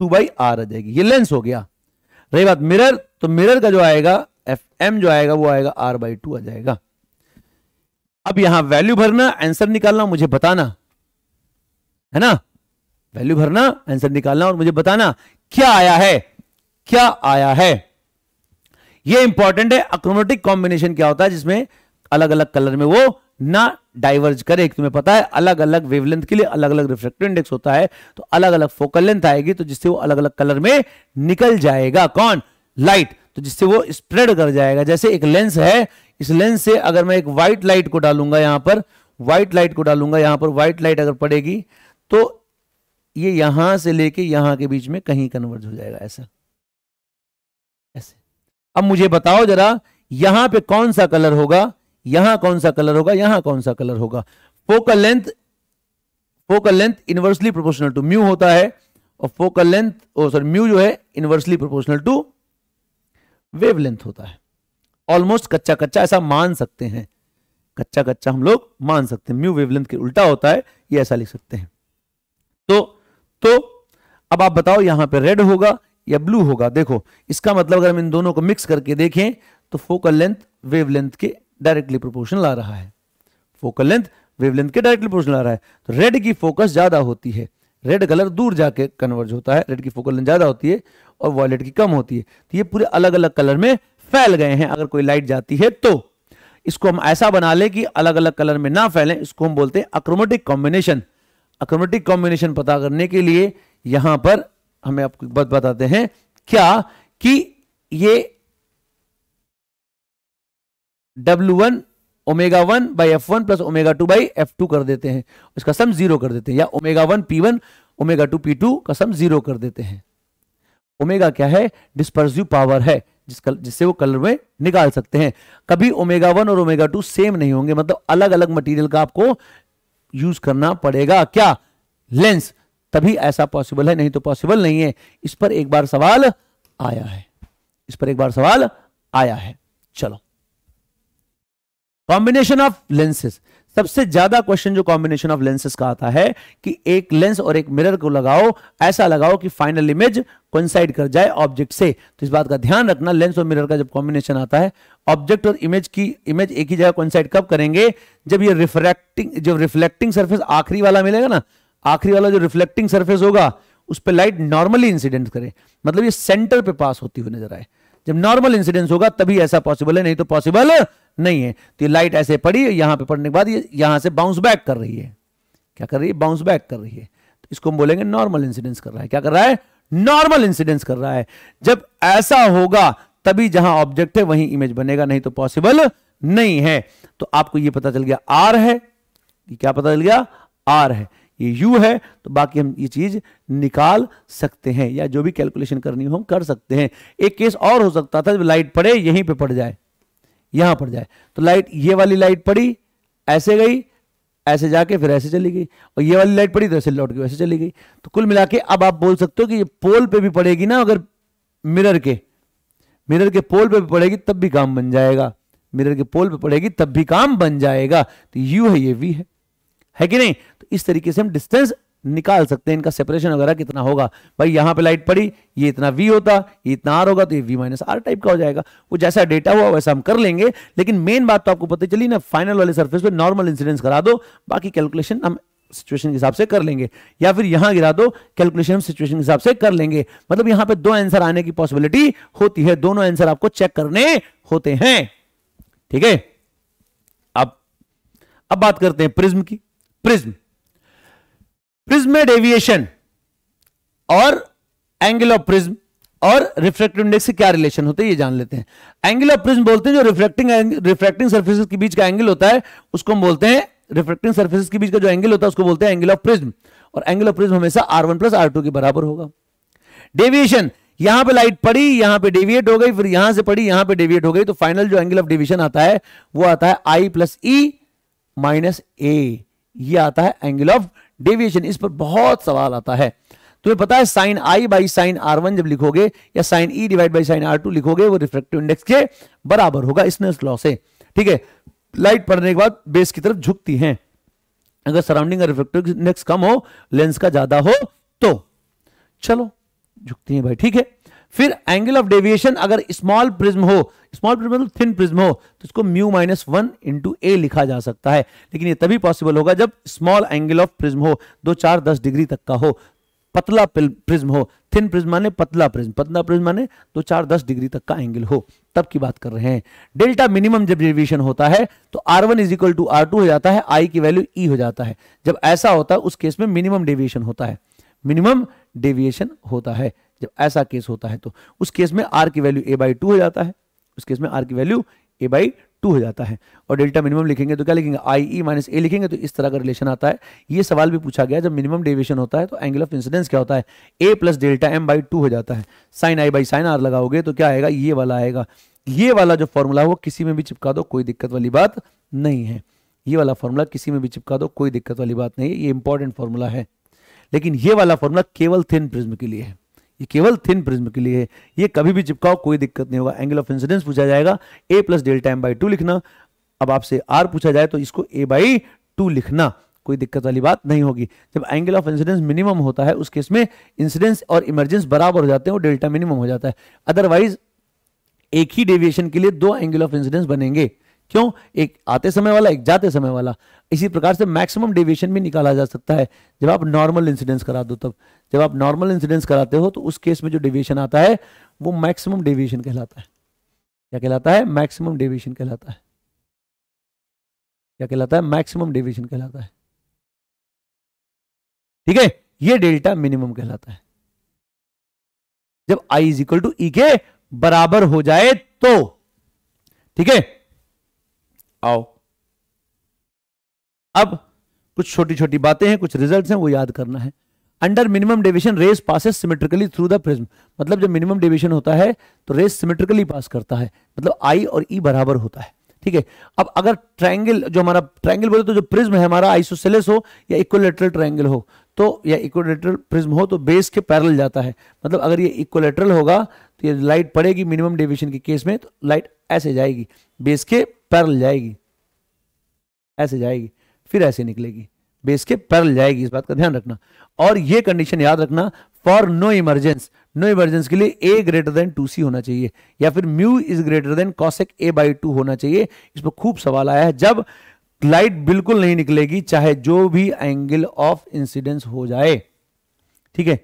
two by R आ जाएगी ये लेंस हो गया रही बात मिरर तो मिरर का जो आएगा एफ एम जो आएगा वो आएगा आर बाई टू आ जाएगा अब यहां वैल्यू भरना आंसर निकालना मुझे बताना है ना वैल्यू भरना आंसर निकालना और मुझे बताना क्या आया है क्या आया है ये इंपॉर्टेंट है अक्रोमेटिक कॉम्बिनेशन क्या होता है जिसमें अलग अलग कलर में वो ना डाइवर्ज करे तुम्हें पता है अलग अलग वेवलेंथ के लिए अलग अलग रिफ्लेक्टिव इंडेक्स होता है तो अलग अलग फोकल लेंथ आएगी तो जिससे वो अलग अलग कलर में निकल जाएगा कौन लाइट तो जिससे वो स्प्रेड कर जाएगा जैसे एक लेंस है इस लेंस से अगर मैं एक व्हाइट लाइट को डालूंगा यहां पर व्हाइट लाइट को डालूंगा यहां पर व्हाइट लाइट अगर पड़ेगी तो ये यहां से लेके यहां के बीच में कहीं कन्वर्ज हो जाएगा ऐसा ऐसे अब मुझे बताओ जरा यहां पे कौन सा कलर होगा यहां कौन सा कलर होगा यहां कौन सा कलर होगा focal length focal length inversely proportional to mu होता है और focal length oh sorry mu जो है इनवर्सली प्रोपोर्शनल टू वेवलेंथ होता है ऑलमोस्ट कच्चा कच्चा ऐसा मान सकते हैं कच्चा कच्चा हम लोग मान सकते हैं म्यू वेवलेंथ के उल्टा होता है ये ऐसा लिख सकते हैं तो तो अब आप बताओ यहां पे रेड होगा या ब्लू होगा देखो इसका मतलब अगर हम इन दोनों को मिक्स करके देखें तो फोकल लेंथ वेवलेंथ के डायरेक्टली प्रोपोर्शनल आ रहा है फोकल लेंथ वेवलेंथ के डायरेक्टली प्रोपोर्शनल आ रहा है तो रेड की फोकस ज्यादा होती है रेड कलर दूर जाके कन्वर्ज होता है रेड की फोकल लेंथ ज़्यादा होती है और वॉयलेट की कम होती है तो ये पूरे अलग अलग कलर में फैल गए हैं अगर कोई लाइट जाती है तो इसको हम ऐसा बना ले कि अलग अलग कलर में ना फैलें इसको हम बोलते हैं अक्रोमेटिक कॉम्बिनेशन अक्रोमेटिक कॉम्बिनेशन पता करने के लिए यहां पर हमें आपको बात बताते हैं क्या कि ये one omega one by F one plus omega two by F two कर देते हैं इसका सम जीरो कर देते हैं या omega one P one omega two P two का सम जीरो कर देते हैं ओमेगा क्या है डिस्पर्सिव पावर है जिससे वो कलर में निकाल सकते हैं कभी ओमेगा वन और ओमेगा टू सेम नहीं होंगे मतलब अलग अलग मटेरियल का आपको यूज करना पड़ेगा क्या लेंस तभी ऐसा पॉसिबल है नहीं तो पॉसिबल नहीं है इस पर एक बार सवाल आया है इस पर एक बार सवाल आया है चलो कॉम्बिनेशन ऑफ लेंसेज सबसे ज्यादा क्वेश्चन जो कॉम्बिनेशन ऑफ लेंसेज का आता है कि एक लेंस और एक मिरर को लगाओ ऐसा लगाओ कि फाइनल इमेज कोइंसाइड कर जाए ऑब्जेक्ट से तो इस बात का ध्यान रखना लेंस और मिरर का जब कॉम्बिनेशन आता है ऑब्जेक्ट और इमेज की इमेज एक ही जगह कोइंसाइड कब करेंगे जब ये रिफ्लेक्टिंग जब रिफ्लेक्टिंग सर्फेस आखिरी वाला मिलेगा ना आखिरी वाला जो रिफ्लेक्टिंग सर्फेस होगा उस पर लाइट नॉर्मली इंसिडेंट करे मतलब ये सेंटर पे पास होती हुई नजर आए जब नॉर्मल इंसिडेंस होगा तभी ऐसा पॉसिबल है नहीं तो पॉसिबल नहीं है तो ये लाइट ऐसे पड़ी यहां पे पड़ने के बाद ये यहां से बाउंस बैक कर रही है क्या कर रही है बाउंस बैक कर रही है तो इसको हम बोलेंगे नॉर्मल इंसिडेंस कर रहा है क्या कर रहा है नॉर्मल इंसिडेंस कर रहा है जब ऐसा होगा तभी जहां ऑब्जेक्ट है वहीं इमेज बनेगा नहीं तो पॉसिबल नहीं है तो आपको यह पता चल गया आर है क्या पता चल गया आर है ये यू है तो बाकी हम ये चीज निकाल सकते हैं या जो भी कैलकुलेशन करनी हो हम कर सकते हैं एक केस और हो सकता था जब लाइट पड़े यहीं पे पड़ जाए यहां पड़ जाए तो लाइट ये वाली लाइट पड़ी ऐसे गई ऐसे जाके फिर ऐसे चली गई और ये वाली लाइट पड़ी तो ऐसे लौट के वैसे चली गई तो कुल मिला के अब आप बोल सकते हो कि ये पोल पे भी पड़ेगी ना अगर मिरर के मिरर के पोल पे भी पड़ेगी तब भी काम बन जाएगा मिरर के पोल पे पड़ेगी तब भी काम बन जाएगा तो यू है ये वी है है कि नहीं इस तरीके से हम डिस्टेंस निकाल सकते हैं इनका सेपरेशन वगैरह कितना होगा भाई यहां पे लाइट पड़ी ये इतना वी होता ये इतना आर होगा तो ये वी माइनस आर टाइप का हो जाएगा वो जैसा डेटा हुआ वैसा हम कर लेंगे लेकिन मेन बात तो आपको पता चली ना फाइनल वाले सर्फेस पर नॉर्मल इंसिडेंस करा दो बाकी कैलकुलेशन हम सिचुएशन के हिसाब से कर लेंगे या फिर यहां गिरा दो कैलकुलेशन सिचुएशन के हिसाब से कर लेंगे मतलब यहां पे दो आंसर आने की पॉसिबिलिटी होती है दोनों आंसर आपको चेक करने होते हैं ठीक है अब अब बात करते हैं प्रिज्म की प्रिज्म प्रिज्म डेविएशन और एंगल ऑफ प्रिज्म और रिफ्रेक्टिव इंडेक्स से क्या रिलेशन होते हैं ये जान लेते हैं एंगल ऑफ प्रिज्म बोलते हैं जो रिफ्लेक्टिंग रिफ्लेक्टिंग सर्फिस के बीच का एंगल होता है उसको हम बोलते हैं रिफ्लेक्टिंग सर्फिस के बीच का जो एंगल होता है उसको बोलते हैं एंगल ऑफ प्रिज्म और एंगल ऑफ प्रिज्म हमेशा R one plus R two के बराबर होगा डेविएशन यहां पे लाइट पड़ी यहां पे डेविएट हो गई फिर यहां से पड़ी यहां पे डेविएट हो गई तो फाइनल जो एंगल ऑफ डिविजन आता है वो आता है आई प्लस ई माइनस ए ये आता है एंगल ऑफ डेविएशन इस पर बहुत सवाल आता है तुम्हें पता है sine I by sine R one जब लिखोगे या sine E divide by sine R two लिखोगे वो रिफ्रेक्टिव इंडेक्स के बराबर होगा स्नेस लॉ से ठीक है लाइट पड़ने के बाद बेस की तरफ झुकती है अगर सराउंडिंग का इंडेक्स कम हो लेंस का ज्यादा हो तो चलो झुकती है भाई ठीक है फिर एंगल ऑफ डेविएशन अगर स्मॉल प्रिज्म हो स्मॉल प्रिज्म मतलब थिन प्रिज्म हो तो इसको mu minus one into A लिखा जा सकता है लेकिन ये तभी पॉसिबल होगा जब स्मॉल एंगल ऑफ प्रिज्म हो दो चार दस डिग्री तक का हो पतला प्रिज्म हो थिन प्रिज्म माने पतला प्रिज्म पतला प्रिज्म माने दो चार दस डिग्री तक का एंगल हो तब की बात कर रहे हैं डेल्टा मिनिमम जब डेविएशन होता है तो R one is equal to R two हो जाता है आई की वैल्यू ई e हो जाता है जब ऐसा होता है उस केस में मिनिमम डेविएशन होता है मिनिमम डेविएशन होता है जब ऐसा केस होता है तो उस केस में आर की वैल्यू ए बाई टू हो जाता है उस केस में आर की वैल्यू ए बाई टू हो जाता है और डेल्टा मिनिमम लिखेंगे तो क्या लिखेंगे आई ई माइनस ए लिखेंगे तो इस तरह का रिलेशन आता है ये सवाल भी पूछा गया जब मिनिमम डेविएशन होता है तो एंगल ऑफ इंसिडेंस क्या होता है A plus delta M by two हो जाता है sine I by sine R लगाओगे तो क्या आएगा ये वाला आएगा ये वाला जो फॉर्मूला है वो किसी में भी चिपका दो कोई दिक्कत वाली बात नहीं है ये वाला फॉर्मूला किसी में भी चिपका दो कोई दिक्कत वाली बात नहीं है ये इंपॉर्टेंट फॉर्मूला है लेकिन ये वाला फॉर्मूला केवल थिन प्रिज्म के लिए है ये केवल थिन प्रिज्म के लिए है ये कभी भी चिपकाओ कोई दिक्कत नहीं होगा एंगल ऑफ इंसिडेंस पूछा जाएगा A plus delta M by two लिखना अब आपसे आर पूछा जाए तो इसको ए बाई टू लिखना कोई दिक्कत वाली बात नहीं होगी जब एंगल ऑफ इंसिडेंस मिनिमम होता है उस केस में इंसिडेंस और इमरजेंस बराबर हो जाते हैं और डेल्टा मिनिमम हो जाता है अदरवाइज एक ही डेविएशन के लिए दो एंगल ऑफ इंसिडेंस बनेंगे क्यों एक आते समय वाला एक जाते समय वाला इसी प्रकार से मैक्सिमम डेविएशन भी निकाला जा सकता है जब आप नॉर्मल इंसिडेंस करा दो तब जब आप नॉर्मल इंसिडेंस कराते हो तो उस केस में जो डेविएशन आता है वो मैक्सिमम डेविएशन कहलाता है क्या कहलाता है मैक्सिमम डेविएशन कहलाता है क्या कहलाता है मैक्सिमम डेविएशन कहलाता है ठीक है ये डेल्टा मिनिमम कहलाता है जब I is equal to E के बराबर हो जाए तो ठीक है आओ अब कुछ छोटी छोटी बातें हैं कुछ रिजल्ट्स हैं वो याद करना है under minimum deviation rays passes symmetrically through the prism मतलब जब मिनिमम डेविएशन होता है तो रेस सिमेट्रिकली पास करता है मतलब आई और ई e बराबर होता है ठीक है अब अगर ट्रायंगल जो हमारा ट्रायंगल बोले तो जो प्रिज्म है हमारा आइसोसेलेस हो या इक्वलेटरल ट्रायंगल हो तो या इक्वलेटरल प्रिज्म हो तो बेस के पैरल जाता है मतलब अगर ये इक्वलेटरल होगा तो ये लाइट पड़ेगी मिनिमम डेविएशन के केस में तो लाइट ऐसे जाएगी बेस के पैरल जाएगी ऐसे जाएगी फिर ऐसे निकलेगी बेस के पैरल जाएगी इस बात का ध्यान रखना और ये कंडीशन याद रखना for no emergence no emergence के लिए A greater than two C होना चाहिए या फिर mu is greater than cosec A by two होना चाहिए इस पर खूब सवाल आया है जब लाइट बिल्कुल नहीं निकलेगी चाहे जो भी एंगल ऑफ इंसिडेंस हो जाए ठीक है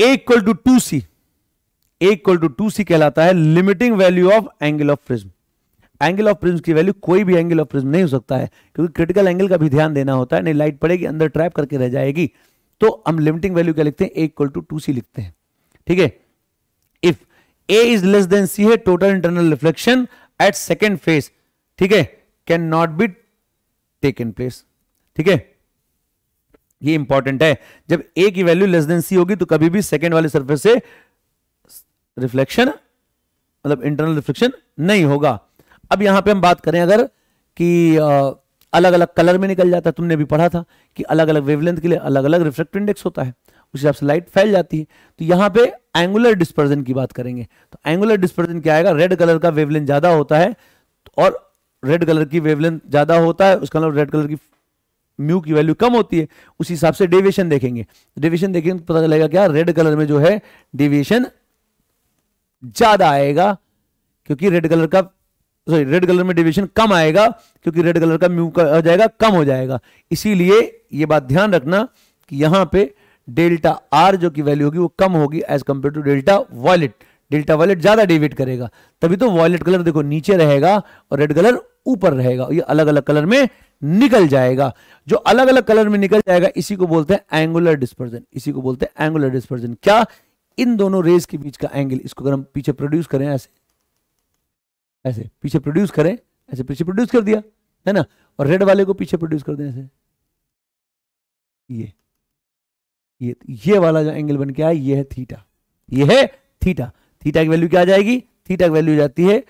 A equal to two C A equal to two C कहलाता है limiting value of angle of prism angle of prism की वैल्यू कोई भी एंगल ऑफ प्रिज्म नहीं हो सकता है क्योंकि क्रिटिकल एंगल का भी ध्यान देना होता है नहीं लाइट पड़ेगी अंदर ट्रैप करके रह जाएगी तो हम लिमिटिंग वैल्यू क्या लिखते हैं एक्वल टू टू सी लिखते हैं ठीक है if A is less than C है total internal reflection at second face ठीक है can not be take in place ठीक है ये इंपॉर्टेंट है जब ए की वैल्यू लेस देन सी होगी तो कभी भी सेकेंड वाले सर्फेस से रिफ्लेक्शन मतलब इंटरनल रिफ्लेक्शन नहीं होगा अब यहां पे हम बात करें अगर कि अलग अलग कलर में निकल जाता है तुमने भी पढ़ा था कि अलग अलग वेवलेंथ के लिए अलग अलग रिफ्रेक्ट इंडेक्स होता है उस हिसाब से लाइट फैल जाती है तो यहां पे एंगुलर डिस्पर्जन की बात करेंगे तो एंगुलर डिस्पर्जन क्या आएगा रेड कलर का वेवलेंथ ज्यादा होता है और रेड कलर की वेवलेंथ ज्यादा होता है उसका मतलब रेड कलर की म्यू की वैल्यू कम होती है उस हिसाब से डेविएशन देखेंगे डेविएशन देखेंगे तो पता चलेगा क्या रेड कलर में जो है डेविएशन ज्यादा आएगा क्योंकि रेड कलर का सॉरी रेड कलर में डेविएशन कम आएगा क्योंकि रेड कलर का म्यू का जाएगा कम हो जाएगा इसीलिए ये बात ध्यान रखना कि यहां पे डेल्टा आर जो की वैल्यू होगी वो कम होगी as compare to delta violet delta violet ज्यादा डेविएट करेगा तभी तो वॉलेट कलर देखो नीचे रहेगा और रेड कलर ऊपर रहेगा ये अलग अलग कलर में निकल जाएगा जो अलग अलग कलर में निकल जाएगा इसी को बोलते हैं एंगुलर डिस्पर्जन इसी को बोलते हैं एंगुलर डिस्पर्जन क्या इन दोनों रेज के बीच का एंगल इसको अगर हम पीछे प्रोड्यूस करें ऐसे ऐसे पीछे प्रोड्यूस करें ऐसे पीछे प्रोड्यूस कर दिया है ना और रेड वाले को पीछे प्रोड्यूस कर दें ऐसे ये ये ये वाला जो एंगल बन के आया ये है थीटा ये है थीटा थीटा की वैल्यू क्या आ जाएगी थीटा की वैल्यू जाती है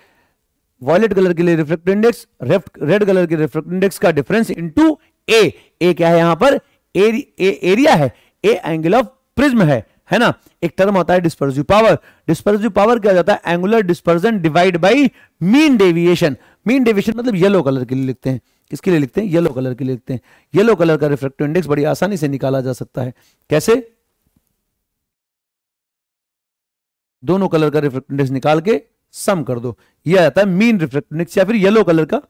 वॉलेट कलर के लिए रिफ्लेक्ट इंडेक्स रेड कलर के रिफ्लेक्ट इंडेक्स का डिफरेंस इनटू ए ए क्या है यहां पर एरिया है ए एंगल ऑफ प्रिज्म है है ना एक टर्म होता है डिस्पर्सिव पावर डिस्पर्सिव पावर क्या जाता है angular dispersion divide by mean deviation mean deviation मतलब येलो कलर के लिए लिखते हैं किसके लिए लिखते हैं येलो कलर के लिए लिखते हैं येलो कलर का रिफ्रेक्टिव इंडेक्स बड़ी आसानी से निकाला जा सकता है कैसे दोनों कलर का रिफ्रेक्ट इंडेक्स निकाल के सम कर दो ये आ जाता है मीन रिफ्रेक्ट इंडेक्स या फिर येलो कलर का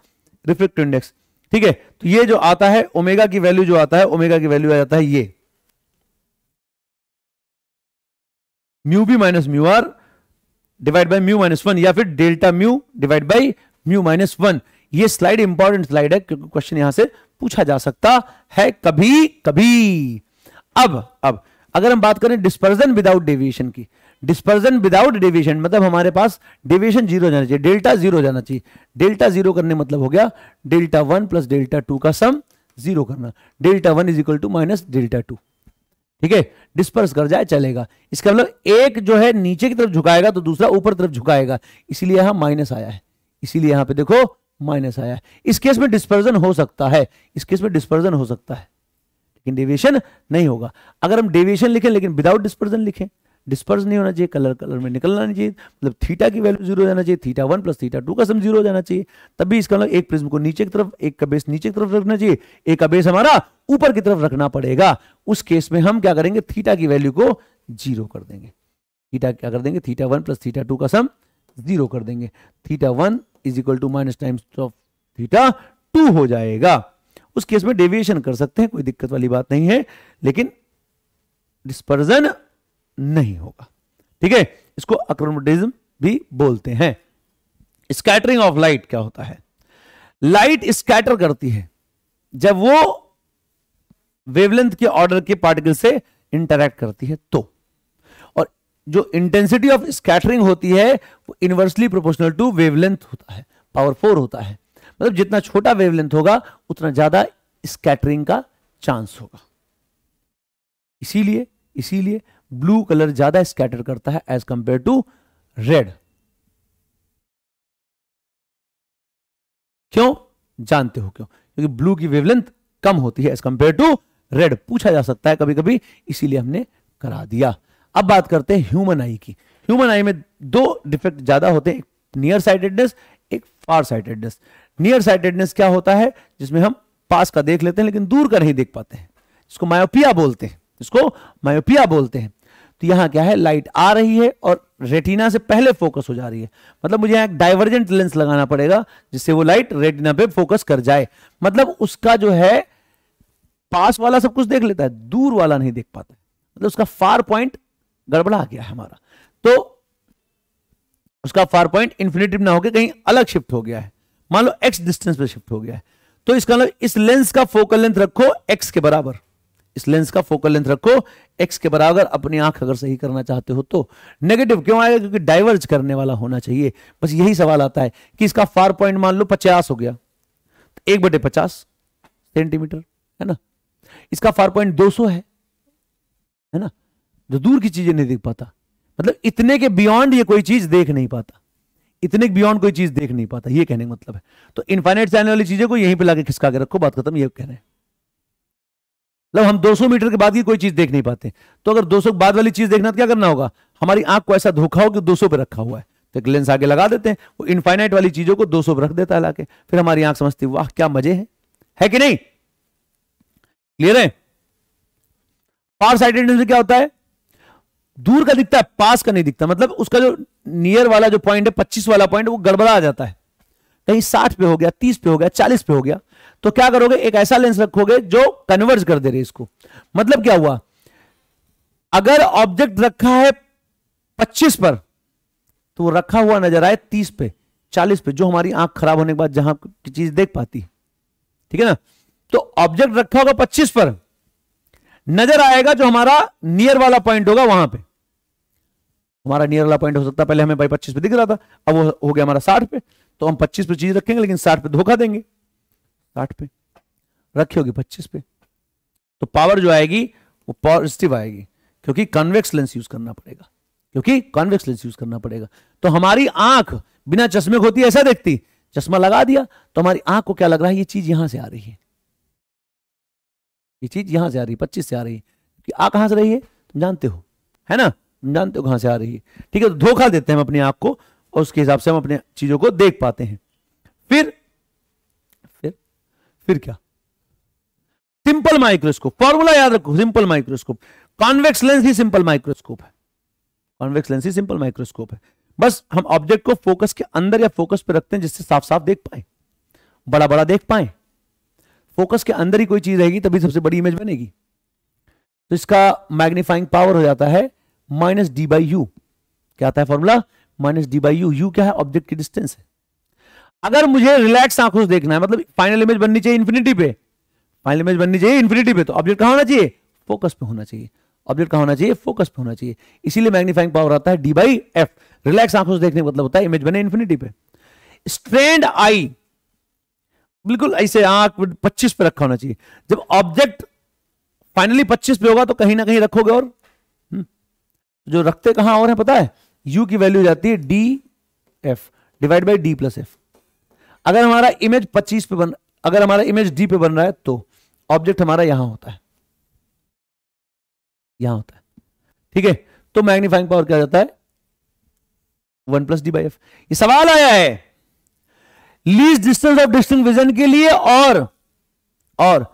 रिफ्रेक्टिव इंडेक्स ठीक है तो ये जो आता है ओमेगा की वैल्यू जो आता है ओमेगा की वैल्यू आ जाता है ये mu B minus mu R divide by mu minus one या फिर delta mu divide by mu minus one ये स्लाइड इंपॉर्टेंट स्लाइड है क्योंकि क्वेश्चन यहां से पूछा जा सकता है कभी कभी अब अब अगर हम बात करें डिस्पर्जन विदाउट डेविएशन की डिस्पर्जन विदाउट डेविएशन मतलब हमारे पास डेविएशन जीरो जाना चाहिए डेल्टा जीरो जाना चाहिए डेल्टा जीरो करने मतलब हो गया delta one plus delta two का सम जीरो करना delta one is equal to minus delta two ठीक है डिस्पर्स कर जाए चलेगा इसका मतलब एक जो है नीचे की तरफ झुकाएगा तो दूसरा ऊपर तरफ झुकाएगा इसीलिए यहां माइनस आया है इसीलिए यहां पे देखो माइनस आया है इस केस में डिस्पर्जन हो सकता है इस केस में डिस्पर्जन हो सकता है लेकिन डेविएशन नहीं होगा अगर हम डेविएशन लिखें लेकिन विदाउट डिस्पर्जन लिखें डिस्पर्स नहीं होना चाहिए कलर कलर में निकलना नहीं चाहिए मतलब थीटा की वैल्यू जीरो जाना चाहिए theta one plus theta two का सम जीरो जाना चाहिए तभी इसका मतलब एक प्रिज्म को नीचे की तरफ एक का बेस नीचे की तरफ रखना चाहिए एक का बेस हमारा ऊपर की तरफ रखना पड़ेगा उस केस में हम क्या करेंगे थीटा की वैल्यू को जीरो कर देंगे थीटा क्या कर देंगे theta one plus theta two का सम जीरो कर देंगे theta one is equal to minus times of theta two हो जाएगा उस केस में डेविएशन कर सकते हैं कोई दिक्कत वाली बात नहीं है लेकिन डिस्पर्जन नहीं होगा ठीक है इसको अक्रोमोटिज्म भी बोलते हैं स्कैटरिंग ऑफ लाइट क्या होता है लाइट स्कैटर करती है जब वो वेवलेंथ के ऑर्डर के पार्टिकल से इंटरैक्ट करती है तो और जो इंटेंसिटी ऑफ स्कैटरिंग होती है वो इनवर्सली प्रोपोर्शनल टू वेवलेंथ होता है पावरफोर होता है मतलब जितना छोटा वेवलेंथ होगा उतना ज्यादा स्कैटरिंग का चांस होगा इसीलिए इसीलिए ब्लू कलर ज्यादा स्कैटर करता है एज कंपेयर टू रेड क्यों जानते हो क्यों क्योंकि ब्लू की वेवलेंथ कम होती है एज कंपेयर टू रेड पूछा जा सकता है कभी कभी इसीलिए हमने करा दिया अब बात करते हैं ह्यूमन आई की ह्यूमन आई में दो डिफेक्ट ज्यादा होते हैं नियर साइटेडनेस एक फार साइटेडनेस नियर साइटेडनेस क्या होता है जिसमें हम पास का देख लेते हैं लेकिन दूर का नहीं देख पाते हैं इसको मायोपिया बोलते हैं इसको मायोपिया बोलते हैं तो यहां क्या है लाइट आ रही है और रेटिना से पहले फोकस हो जा रही है मतलब मुझे यहां एक डाइवर्जेंट लेंस लगाना पड़ेगा जिससे वो लाइट रेटिना पे फोकस कर जाए मतलब उसका जो है पास वाला सब कुछ देख लेता है दूर वाला नहीं देख पाता मतलब उसका फार पॉइंट गड़बड़ा गया है हमारा तो उसका फार पॉइंट इन्फिनेटिव ना होकर कहीं अलग शिफ्ट हो गया है मान लो एक्स डिस्टेंस पर शिफ्ट हो गया है तो इसका मतलब इस लेंस का फोकल लेंथ रखो एक्स के बराबर इस लेंस का फोकल लेंथ रखो एक्स के बराबर अपनी आंख अगर सही करना चाहते हो तो नेगेटिव क्यों आएगा क्योंकि डाइवर्ज करने वाला होना चाहिए बस यही सवाल आता है कि इसका फार पॉइंट मान लो पचास हो गया तो एक बटे पचास सेंटीमीटर है ना इसका फार पॉइंट दो सौ है है ना जो दूर की चीजें नहीं देख पाता मतलब इतने के बियॉन्ड ये कोई चीज देख नहीं पाता इतने के बियॉन्ड कोई चीज देख नहीं पाता ये कहने का मतलब है तो इनफाइनाइट से आने वाली चीजें को यहीं पे लाके खिसका के रखो बात खत्म ये कह रहे हैं मतलब हम 200 मीटर के बाद की कोई चीज देख नहीं पाते तो अगर 200 के बाद वाली चीज देखना तो क्या करना होगा हमारी आंख को ऐसा धोखा हो कि 200 पे रखा हुआ है तो एक लेंस आगे लगा देते हैं वो इनफाइनाइट वाली चीजों को 200 पे रख देता है लाके फिर हमारी आंख समझती वाह क्या मजे है, है कि नहीं क्लियर है पार साइटेडनेस क्या होता है दूर का दिखता है पास का नहीं दिखता मतलब उसका जो नियर वाला जो पॉइंट है पच्चीस वाला पॉइंट वो गड़बड़ा आ जाता है कहीं साठ पे हो गया तीस पे हो गया चालीस पे हो गया तो क्या करोगे एक ऐसा लेंस रखोगे जो कन्वर्ज कर दे रहे इसको मतलब क्या हुआ अगर ऑब्जेक्ट रखा है 25 पर तो वो रखा हुआ नजर आए 30 पे 40 पे जो हमारी आंख खराब होने के बाद जहां की चीज देख पाती ठीक है ना तो ऑब्जेक्ट रखा होगा पच्चीस पर नजर आएगा जो हमारा नियर वाला पॉइंट होगा वहां पे हमारा नियर वाला पॉइंट हो सकता पहले हमें भाई 25 पे दिख रहा था अब वो हो गया हमारा 60 पे तो हम 25 पे चीज रखेंगे लेकिन 60 पे धोखा देंगे साठ पे रखी होगी पच्चीस पे तो पावर जो आएगी वो पॉजिटिव आएगी क्योंकि कॉन्वेक्स लेंस यूज करना पड़ेगा क्योंकि कॉन्वेक्स लेंस यूज करना पड़ेगा तो हमारी आंख बिना चश्मे को होती ऐसा देखती चश्मा लगा दिया तो हमारी आंख को क्या लग रहा है ये चीज यहां से आ रही है ये चीज यहां से आ रही है पच्चीस से आ रही है आ कहां से रही है तुम जानते हो है ना तुम जानते हो कहां से आ रही है ठीक है तो धोखा देते हैं हम अपनी आंख को और उसके हिसाब से हम अपने चीजों को देख पाते हैं फिर फिर क्या सिंपल माइक्रोस्कोप फॉर्मूला याद रखो सिंपल माइक्रोस्कोप कॉन्वेक्स लेंस ही सिंपल माइक्रोस्कोप है कॉन्वेक्स लेंस ही सिंपल माइक्रोस्कोप है बस हम ऑब्जेक्ट को फोकस के अंदर या फोकस पर रखते हैं जिससे साफ साफ देख पाए बड़ा बड़ा देख पाए फोकस के अंदर ही कोई चीज रहेगी तभी सबसे बड़ी इमेज बनेगी तो इसका मैग्निफाइंग पावर हो जाता है माइनस डी बाई यू क्या आता है formula minus D by U U क्या है ऑब्जेक्ट की डिस्टेंस है अगर मुझे रिलैक्स आंखों से देखना है मतलब फाइनल इमेज बननी चाहिए इन्फिनिटी पे फाइनल इमेज बननी चाहिए इन्फिनिटी पे तो ऑब्जेक्ट कहा होना चाहिए फोकस पे होना चाहिए ऑब्जेक्ट कहा होना चाहिए फोकस पे होना चाहिए इसीलिए मैग्नीफाइंग पावर आता है डी बाई एफ रिलैक्स आंखों से देखने का मतलब होता है इमेज बने इन्फिनिटी पे स्ट्रेंड आई बिल्कुल ऐसे आंख पच्चीस पे रखा होना चाहिए जब ऑब्जेक्ट फाइनली पच्चीस पे होगा तो कहीं ना कहीं रखोगे और हम्म। जो रखते कहां और है पता है यू की वैल्यू जाती है D F divide by D plus F अगर हमारा इमेज 25 पे बन अगर हमारा इमेज डी पे बन रहा है तो ऑब्जेक्ट हमारा यहां होता है यहां होता है ठीक है तो मैग्नीफाइंग पावर क्या जाता है one plus D by F ये सवाल आया है least distance of distance vision के लिए और और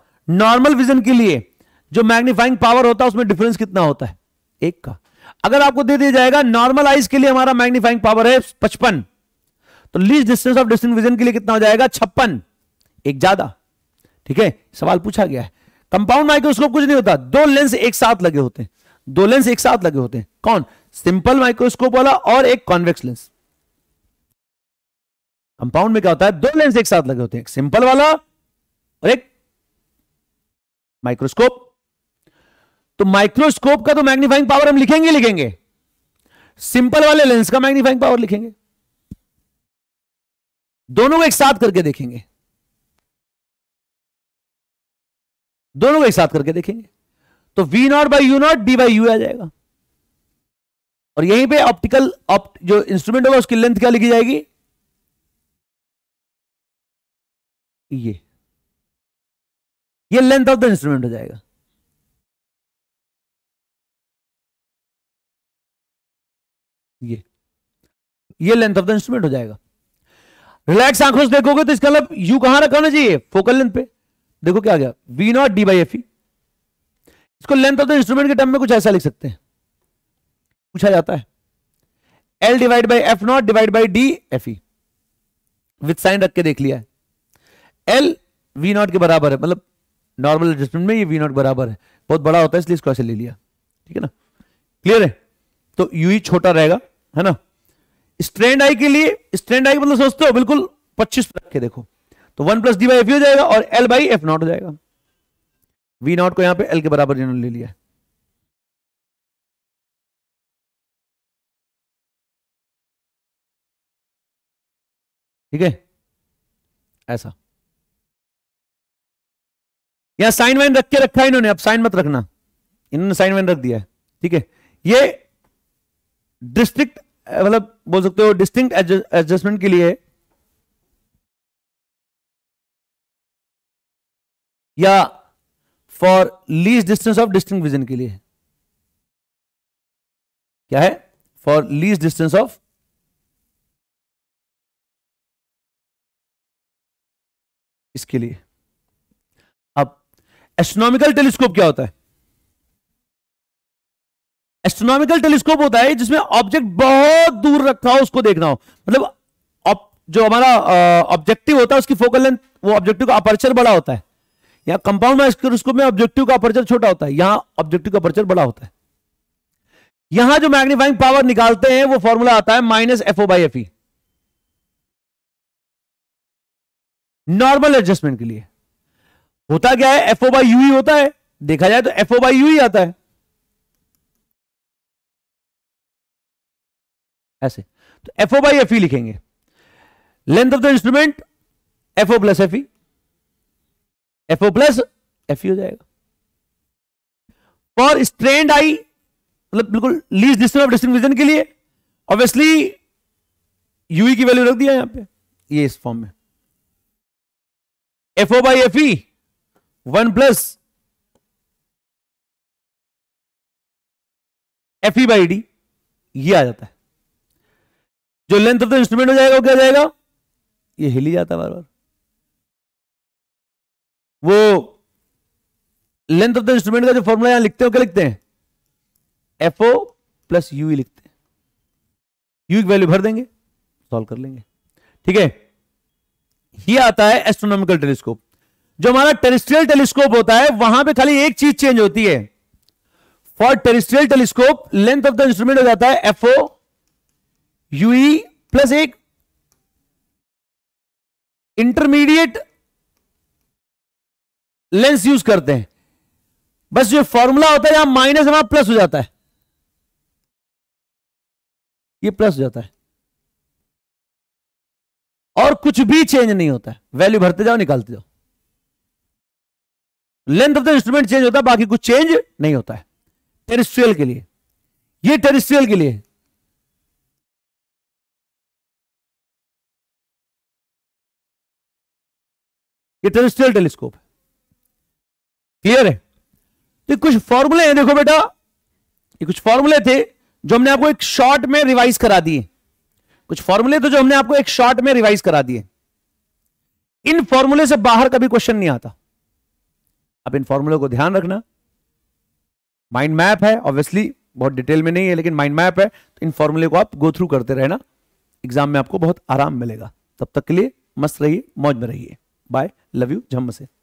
नॉर्मल विजन के लिए जो मैग्नीफाइंग पावर होता है उसमें डिफरेंस कितना होता है एक का अगर आपको दे दिया जाएगा नॉर्मल आइज के लिए हमारा मैग्नीफाइंग पावर है पचपन तो least distance of distance vision के लिए कितना हो जाएगा छप्पन एक ज्यादा ठीक है सवाल पूछा गया है कंपाउंड माइक्रोस्कोप कुछ नहीं होता दो लेंस एक साथ लगे होते हैं दो लेंस एक साथ लगे होते हैं कौन सिंपल माइक्रोस्कोप वाला और एक कॉन्वेक्स लेंस कंपाउंड में क्या होता है दो लेंस एक साथ लगे होते हैं एक सिंपल वाला और एक माइक्रोस्कोप तो माइक्रोस्कोप का तो मैग्नीफाइंग पावर हम लिखेंगे लिखेंगे सिंपल वाले लेंस का मैग्नीफाइंग पावर लिखेंगे दोनों को एक साथ करके देखेंगे दोनों को एक साथ करके देखेंगे तो V naught by U naught D by U आ जाएगा और यहीं पे ऑप्टिकल ऑप्ट जो इंस्ट्रूमेंट होगा उसकी लेंथ क्या लिखी जाएगी ये ये लेंथ ऑफ द इंस्ट्रूमेंट हो जाएगा ये ये लेंथ ऑफ द इंस्ट्रूमेंट हो जाएगा रिलैक्स आंखों से देखोगे तो इसका मतलब यू कहां रखा होना चाहिए फोकल लेंथ पे देखो क्या आ गया V naught D by F E इसको लेंथ ऑफ द इंस्ट्रूमेंट के टर्म में कुछ ऐसा लिख सकते हैं पूछा जाता है L divide by F naught divide by D F E with sign रख के देख लिया है एल वी नॉट के बराबर है मतलब नॉर्मल एडजस्टमेंट में ये वी नॉट बराबर है बहुत बड़ा होता है इसलिए इसको ऐसे ले लिया ठीक है ना क्लियर है तो यू ही e छोटा रहेगा है ना स्ट्रेंड आई के लिए स्ट्रेंड आई मतलब सोचते हो बिल्कुल पच्चीस रखे देखो तो one plus D by F हो जाएगा और एल बाई एफ नॉट हो जाएगा वी नॉट को यहां पे एल के बराबर जिन्होंने ले लिया ठीक है ऐसा यहां साइन वाइन रख के रखा है इन्होंने अब साइन मत रखना इन्होंने साइन वाइन रख दिया है ठीक है ये डिस्ट्रिक्ट मतलब बोल सकते हो डिस्टिंक्ट एडजस्टमेंट के लिए या for least distance of distinct vision के लिए क्या है फॉर लीज डिस्टेंस ऑफ इसके लिए अब एस्ट्रोनॉमिकल टेलीस्कोप क्या होता है एस्ट्रोनॉमिकल टेलीस्कोप होता है जिसमें ऑब्जेक्ट बहुत दूर रखा हो उसको देखना हो मतलब जो हमारा ऑब्जेक्टिव होता है उसकी फोकल लेंथ वो ऑब्जेक्टिव का अपर्चर बड़ा होता है या कंपाउंड माइक्रोस्कोप में ऑब्जेक्टिव का अपर्चर छोटा होता है यहां ऑब्जेक्टिव का अपर्चर बड़ा होता है यहां जो मैग्नीफाइंग पावर निकालते हैं वो फॉर्मूला आता है minus F O by F E normal adjustment के लिए होता क्या है एफ ओ बाई यू होता है देखा जाए तो एफ ओ बाई यू आता है ऐसे तो F O by F E लिखेंगे length of the instrument F O plus F E F O plus F E हो जाएगा फॉर स्ट्रेंड आई मतलब बिल्कुल लीज डिस्टेंस ऑफ डिस्टिंग के लिए ऑब्वियसली यूई e की वैल्यू रख दिया यहां पे ये इस फॉर्म में F O by F E one plus F E by D ये आ जाता है जो लेंथ ऑफ द इंस्ट्रूमेंट हो जाएगा वो क्या जाएगा ये हिल ही जाता बार बार वो लेंथ ऑफ द इंस्ट्रूमेंट का जो फॉर्मूला यहां लिखते हैं क्या लिखते हैं एफ ओ प्लस यू लिखते हैं यू की वैल्यू भर देंगे सॉल्व कर लेंगे ठीक है ही आता है एस्ट्रोनॉमिकल टेलीस्कोप जो हमारा टेरिस्ट्रियल टेलीस्कोप होता है वहां पे खाली एक चीज चेंज होती है for terrestrial telescope length of the instrument हो जाता है एफओ यूई प्लस e एक इंटरमीडिएट लेंस यूज करते हैं बस जो फॉर्मूला होता है यहां माइनस वहां प्लस हो जाता है ये प्लस हो जाता है और कुछ भी चेंज नहीं होता है वैल्यू भरते जाओ निकालते जाओ length of the instrument change होता है बाकी कुछ चेंज नहीं होता है टेरिस्ट्रियल के लिए ये टेरिस्ट्रियल के लिए ये टेरिस्ट्रियल टेलीस्कोप है क्लियर है तो कुछ फॉर्मूले हैं देखो बेटा ये कुछ फॉर्मूले थे जो हमने आपको एक शॉर्ट में रिवाइज करा दिए कुछ फॉर्मूले थे जो हमने आपको एक शॉर्ट में रिवाइज करा दिए इन फॉर्मूले से बाहर कभी क्वेश्चन नहीं आता अब इन फॉर्मूले को ध्यान रखना माइंड मैप है ऑब्वियसली बहुत डिटेल में नहीं है लेकिन माइंड मैप है तो इन फॉर्मूले को आप गो थ्रू करते रहना एग्जाम में आपको बहुत आराम मिलेगा तब तक के लिए मस्त रहिए मौज में रहिए बाय लव यू झम्म से